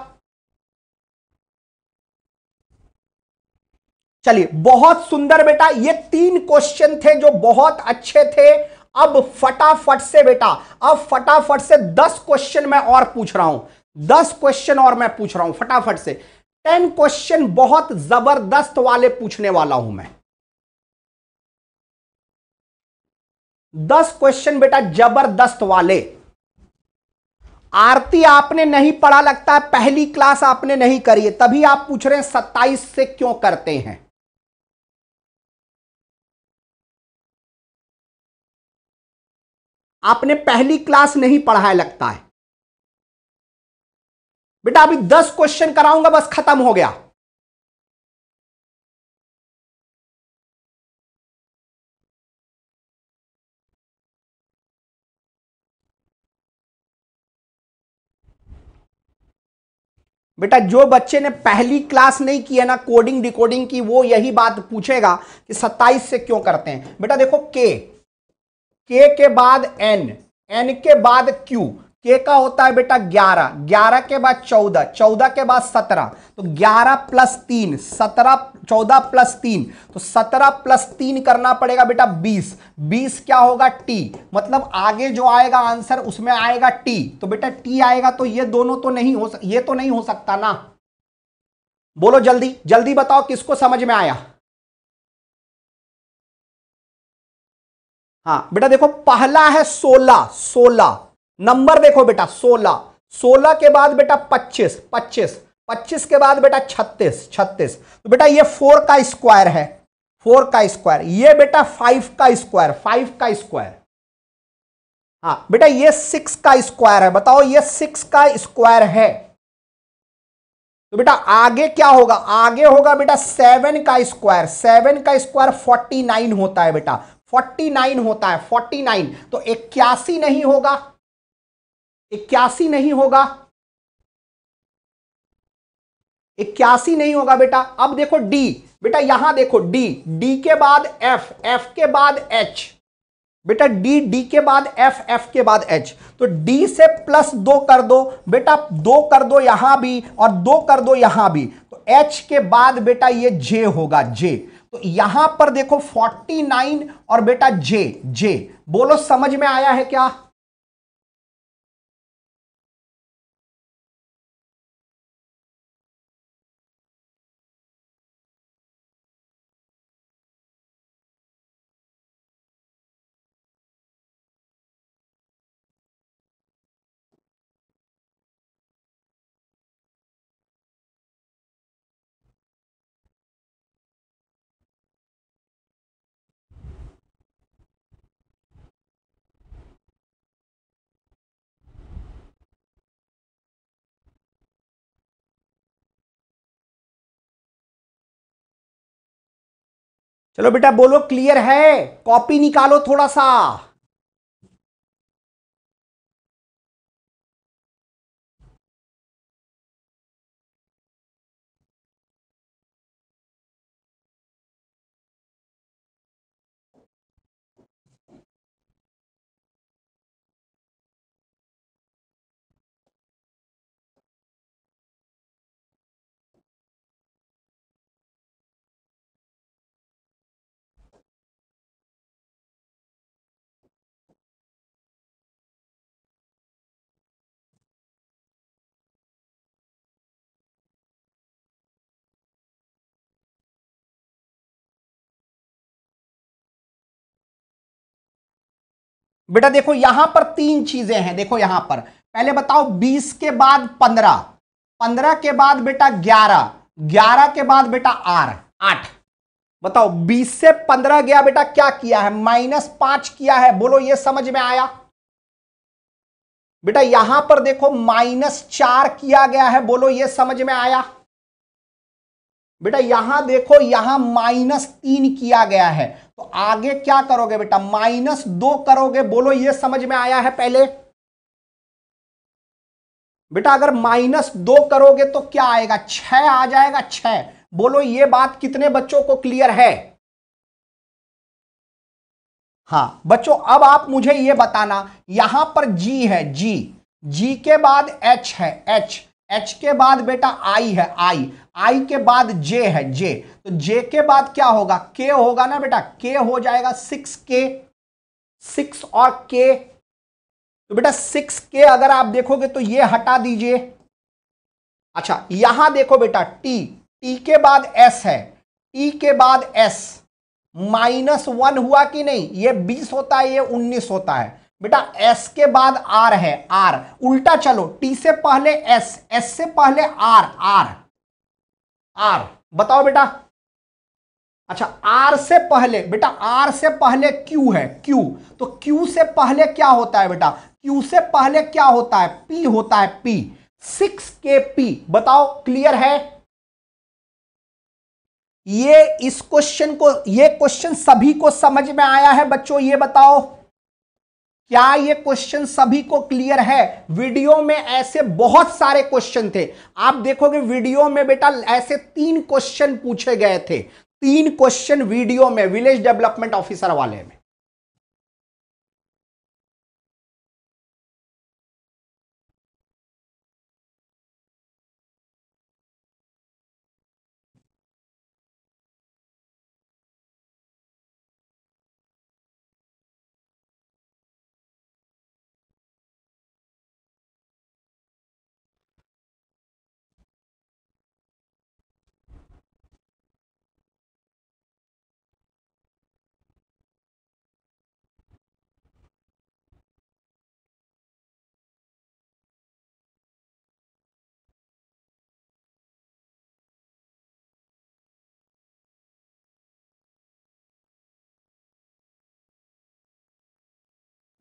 Speaker 1: चलिए
Speaker 2: बहुत सुंदर बेटा ये तीन क्वेश्चन थे जो बहुत अच्छे थे अब फटाफट से बेटा अब फटाफट से दस क्वेश्चन मैं और पूछ रहा हूं दस क्वेश्चन और मैं पूछ रहा हूं फटाफट से टेन क्वेश्चन बहुत जबरदस्त वाले पूछने वाला हूं
Speaker 1: मैं दस क्वेश्चन बेटा जबरदस्त वाले आरती आपने नहीं पढ़ा लगता है पहली क्लास आपने नहीं करी है तभी आप पूछ रहे हैं सत्ताईस से क्यों करते हैं आपने पहली क्लास नहीं पढ़ा है लगता है बेटा अभी दस क्वेश्चन कराऊंगा बस खत्म हो गया बेटा जो बच्चे ने पहली क्लास नहीं की है ना कोडिंग डिकोडिंग की वो यही बात
Speaker 2: पूछेगा कि 27 से क्यों करते हैं बेटा देखो के के के बाद एन एन के बाद क्यू के का होता है बेटा ग्यारह ग्यारह के बाद चौदह चौदह के बाद सत्रह तो ग्यारह प्लस तीन सत्रह चौदह प्लस तीन तो सत्रह प्लस तीन करना पड़ेगा बेटा बीस बीस क्या होगा टी मतलब आगे जो आएगा आंसर उसमें आएगा टी तो बेटा टी आएगा तो ये दोनों तो नहीं हो ये तो नहीं
Speaker 1: हो सकता ना बोलो जल्दी जल्दी बताओ किसको समझ में आया हाँ बेटा देखो पहला है सोलह सोलह नंबर देखो बेटा सोलह सोलह के बाद बेटा पच्चीस
Speaker 2: पच्चीस पच्चीस के बाद बेटा छत्तीस छत्तीस तो बेटा ये फोर का स्क्वायर है फोर का स्क्वायर ये बेटा फाइव का स्क्वायर फाइव का स्क्वायर हाँ बेटा ये सिक्स का स्क्वायर है बताओ ये सिक्स का स्क्वायर है तो बेटा आगे क्या होगा आगे होगा बेटा सेवन का स्क्वायर सेवन का स्क्वायर फोर्टी नाइन होता है बेटा फोर्टी नाइन होता है फोर्टी नाइन तो इक्यासी
Speaker 1: नहीं होगा इक्यासी नहीं होगा इक्यासी नहीं होगा बेटा अब देखो डी बेटा यहां देखो डी
Speaker 2: डी के बाद एफ एफ के बाद एच बेटा डी डी के बाद एफ एफ के बाद एच तो डी से प्लस दो कर दो बेटा दो कर दो यहां भी और दो कर दो यहां भी तो एच के बाद बेटा ये जे होगा जे तो
Speaker 1: यहां पर देखो 49 और बेटा जे जे बोलो समझ में आया है क्या चलो बेटा बोलो क्लियर है कॉपी निकालो थोड़ा सा बेटा देखो यहां पर तीन चीजें हैं देखो यहां पर पहले बताओ बीस के बाद पंद्रह
Speaker 2: पंद्रह के बाद बेटा ग्यारह ग्यारह के बाद बेटा आर आठ बताओ बीस से पंद्रह गया बेटा क्या किया है माइनस पांच किया है बोलो ये समझ में आया बेटा यहां पर देखो माइनस चार किया गया है बोलो ये समझ में आया बेटा यहां देखो यहां माइनस तीन किया गया है तो आगे क्या करोगे बेटा माइनस दो करोगे बोलो ये समझ में आया है पहले बेटा अगर माइनस दो करोगे तो क्या आएगा छह आ जाएगा छह बोलो ये बात कितने बच्चों को क्लियर है हाँ बच्चों अब आप मुझे ये बताना यहां पर जी है जी जी के बाद एच है एच एच के बाद बेटा आई है आई आई के बाद जे है जे तो जे के बाद क्या होगा के होगा ना बेटा के हो जाएगा सिक्स के सिक्स और के तो बेटा सिक्स के अगर आप देखोगे तो ये हटा दीजिए अच्छा यहां देखो बेटा टी टी के बाद एस है टी के बाद एस माइनस वन हुआ कि नहीं ये बीस होता है ये उन्नीस होता है बेटा एस के बाद आर है आर उल्टा चलो टी से पहले एस एस से पहले आर आर आर बताओ बेटा अच्छा आर से पहले बेटा आर से पहले क्यू है क्यू तो क्यू से पहले क्या होता है बेटा क्यू से पहले क्या होता है पी होता है पी सिक्स के पी बताओ क्लियर है ये इस क्वेश्चन को ये क्वेश्चन सभी को समझ में आया है बच्चों ये बताओ क्या ये क्वेश्चन सभी को क्लियर है वीडियो में ऐसे बहुत सारे क्वेश्चन थे आप देखोगे वीडियो में बेटा ऐसे तीन क्वेश्चन पूछे गए थे तीन क्वेश्चन
Speaker 1: वीडियो में विलेज डेवलपमेंट ऑफिसर वाले में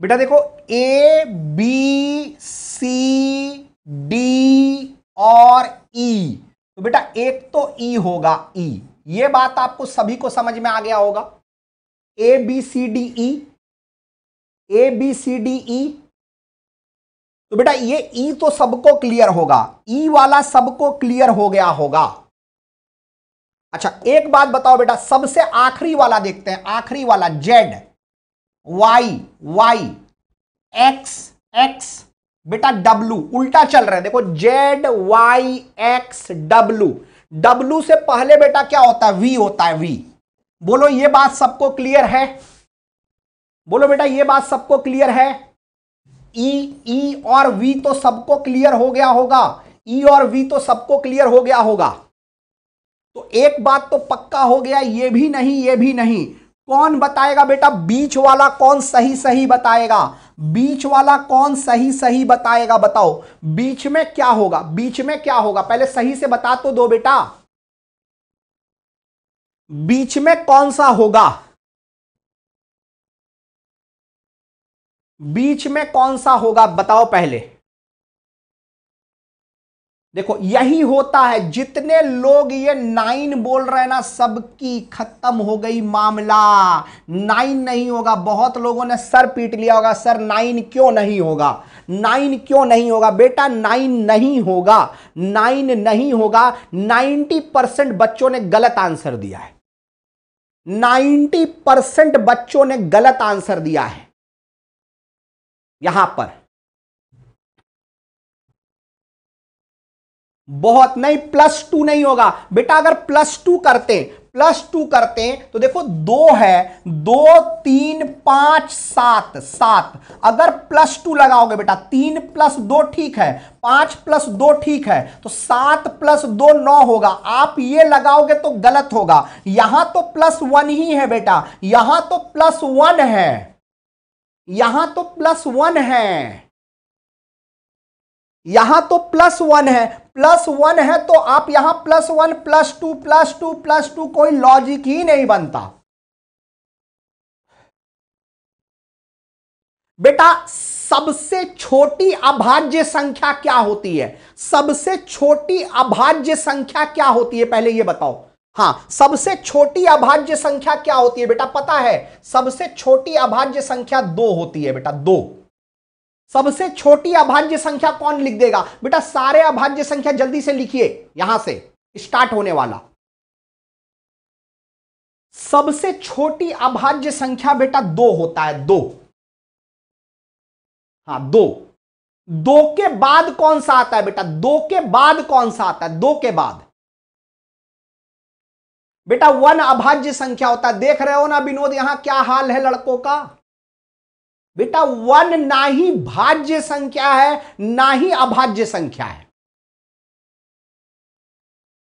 Speaker 1: बेटा देखो ए बी सी डी और
Speaker 2: ई e. तो बेटा एक तो ई e होगा ई e. ये बात आपको सभी को समझ में
Speaker 1: आ गया होगा A B C D E A B C D E तो बेटा ये ई e तो सबको क्लियर होगा ई e वाला
Speaker 2: सबको क्लियर हो गया होगा अच्छा एक बात बताओ बेटा सबसे आखिरी वाला देखते हैं आखिरी वाला Z Y Y X X बेटा डब्लू उल्टा चल रहा है देखो Z Y X W W से पहले बेटा क्या होता है वी होता है वी बोलो ये बात सबको क्लियर है बोलो बेटा ये बात सबको क्लियर है ई e, e और वी तो सबको क्लियर हो गया होगा ई e और वी तो सबको क्लियर हो गया होगा तो एक बात तो पक्का हो गया ये भी नहीं ये भी नहीं कौन बताएगा बेटा बीच वाला कौन सही सही बताएगा बीच वाला कौन सही सही बताएगा बताओ बीच में क्या होगा बीच में क्या होगा
Speaker 1: पहले सही से बता तो दो बेटा बीच में कौन सा होगा बीच में कौन सा होगा बताओ पहले देखो
Speaker 2: यही होता है जितने लोग ये नाइन बोल रहे हैं ना सबकी खत्म हो गई मामला नाइन नहीं होगा बहुत लोगों ने सर पीट लिया होगा सर नाइन क्यों नहीं होगा नाइन क्यों नहीं होगा बेटा नाइन नहीं होगा नाइन नहीं होगा नाइन्टी परसेंट बच्चों ने गलत आंसर दिया है
Speaker 1: नाइन्टी परसेंट बच्चों ने गलत आंसर दिया है यहां पर बहुत नहीं प्लस टू नहीं होगा बेटा अगर प्लस टू करते प्लस टू करते तो
Speaker 2: देखो दो है दो तीन पांच सात सात अगर प्लस टू लगाओगे बेटा तीन प्लस दो ठीक है पांच प्लस दो ठीक है तो सात प्लस दो नौ होगा आप ये लगाओगे तो गलत होगा यहां तो प्लस वन
Speaker 1: ही है बेटा यहां तो प्लस वन है यहां तो प्लस वन है यहां तो प्लस वन है प्लस वन है तो आप यहां plus one plus two plus two plus two कोई लॉजिक ही नहीं बनता बेटा सबसे छोटी अभाज्य संख्या क्या होती है सबसे छोटी
Speaker 2: अभाज्य संख्या क्या होती है पहले ये बताओ हाँ सबसे छोटी अभाज्य संख्या क्या होती है बेटा पता है सबसे छोटी अभाज्य संख्या दो होती है बेटा दो सबसे छोटी अभाज्य संख्या कौन लिख देगा बेटा सारे अभाज्य संख्या जल्दी से
Speaker 1: लिखिए यहां से स्टार्ट होने वाला सबसे छोटी अभाज्य संख्या बेटा दो होता है दो
Speaker 2: हाँ दो दो के बाद कौन सा आता है बेटा दो के बाद कौन सा
Speaker 1: आता है दो के बाद बेटा वन अभाज्य संख्या होता है देख रहे हो ना विनोद यहां क्या हाल है लड़कों का बेटा वन ना
Speaker 2: ही भाज्य संख्या है ना ही अभाज्य संख्या है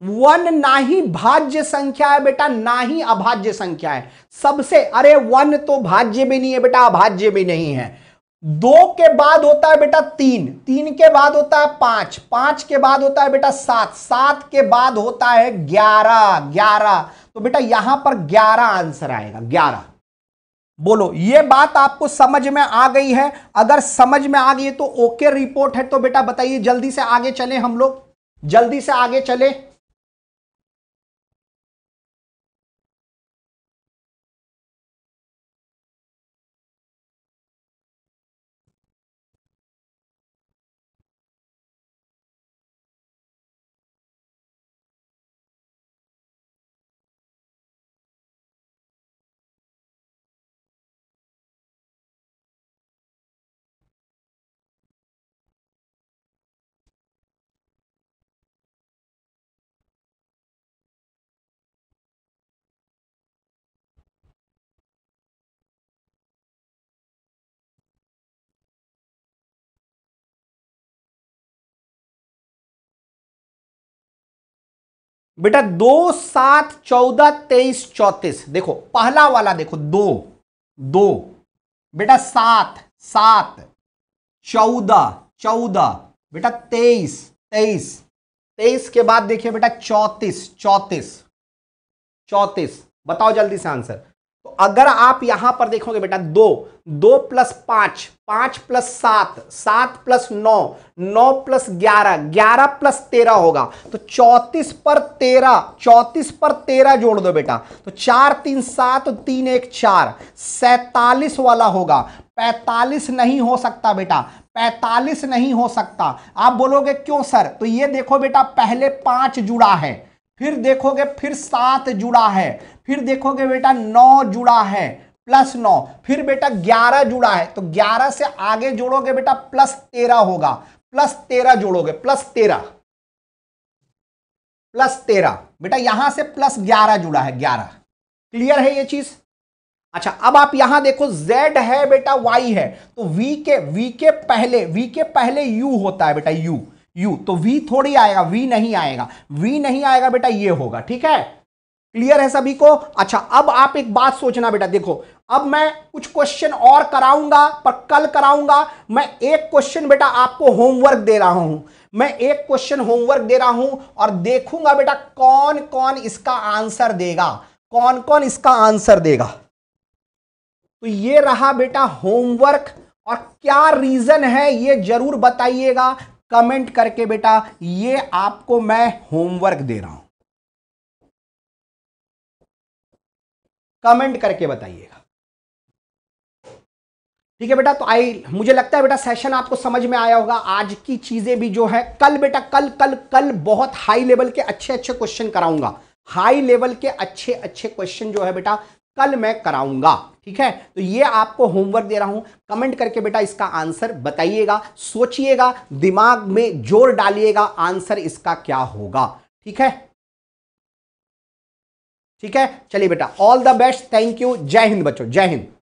Speaker 2: वन ना ही भाज्य संख्या है बेटा ना ही अभाज्य संख्या है सबसे अरे वन तो भाज्य भी नहीं है बेटा अभाज्य भी नहीं है दो के बाद होता है बेटा तीन तीन के बाद होता है पांच पांच के बाद होता है बेटा सात सात के बाद होता है ग्यारह ग्यारह तो बेटा यहां पर ग्यारह आंसर आएगा ग्यारह बोलो ये बात आपको समझ में आ गई है अगर
Speaker 1: समझ में आ गई तो ओके रिपोर्ट है तो बेटा बताइए जल्दी से आगे चले हम लोग जल्दी से आगे चले बेटा दो सात चौदह तेईस चौतीस देखो
Speaker 2: पहला वाला देखो दो दो बेटा सात सात चौदह चौदह बेटा तेईस तेईस तेईस के बाद देखिए बेटा चौतीस चौतीस चौतीस बताओ जल्दी से आंसर तो अगर आप यहां पर देखोगे बेटा दो दो प्लस पांच पांच प्लस सात सात प्लस नौ नौ प्लस ग्यारह ग्यारह प्लस तेरह होगा तो चौतीस पर तेरह चौतीस पर तेरह जोड़ दो बेटा तो चार तीन सात तीन एक चार सैतालीस वाला होगा पैतालीस नहीं हो सकता बेटा पैतालीस नहीं हो सकता आप बोलोगे क्यों सर तो ये देखो बेटा पहले पांच जुड़ा है फिर देखोगे फिर सात जुड़ा है फिर देखोगे बेटा नौ जुड़ा है प्लस नौ फिर बेटा ग्यारह जुड़ा है तो ग्यारह से आगे जोड़ोगे बेटा प्लस तेरह होगा प्लस तेरह जोड़ोगे प्लस तेरह प्लस तेरह बेटा यहां से प्लस ग्यारह जुड़ा है ग्यारह क्लियर है ये चीज अच्छा अब आप यहां देखो Z है बेटा Y है तो V के V के पहले V के पहले U होता है बेटा U यू तो वी थोड़ी आएगा वी नहीं आएगा वी नहीं आएगा बेटा ये होगा ठीक है क्लियर है सभी को अच्छा अब आप एक बात सोचना बेटा देखो अब मैं कुछ क्वेश्चन और कराऊंगा पर कल कराऊंगा मैं एक क्वेश्चन बेटा आपको होमवर्क दे रहा हूं मैं एक क्वेश्चन होमवर्क दे रहा हूं और देखूंगा बेटा कौन कौन इसका आंसर देगा कौन कौन इसका आंसर देगा तो ये रहा बेटा होमवर्क और क्या रीजन है ये जरूर बताइएगा कमेंट करके बेटा ये आपको मैं
Speaker 1: होमवर्क दे रहा हूं कमेंट करके बताइएगा ठीक है बेटा तो आई मुझे लगता
Speaker 2: है बेटा सेशन आपको समझ में आया होगा आज की चीजें भी जो है कल बेटा कल कल कल बहुत हाई लेवल के अच्छे अच्छे क्वेश्चन कराऊंगा हाई लेवल के अच्छे अच्छे क्वेश्चन जो है बेटा कल मैं कराऊंगा ठीक है तो ये आपको होमवर्क दे रहा हूं कमेंट करके बेटा इसका आंसर बताइएगा सोचिएगा दिमाग में जोर डालिएगा आंसर इसका क्या
Speaker 1: होगा ठीक है ठीक है चलिए बेटा all the best thank you जय हिंद बच्चों जय हिंद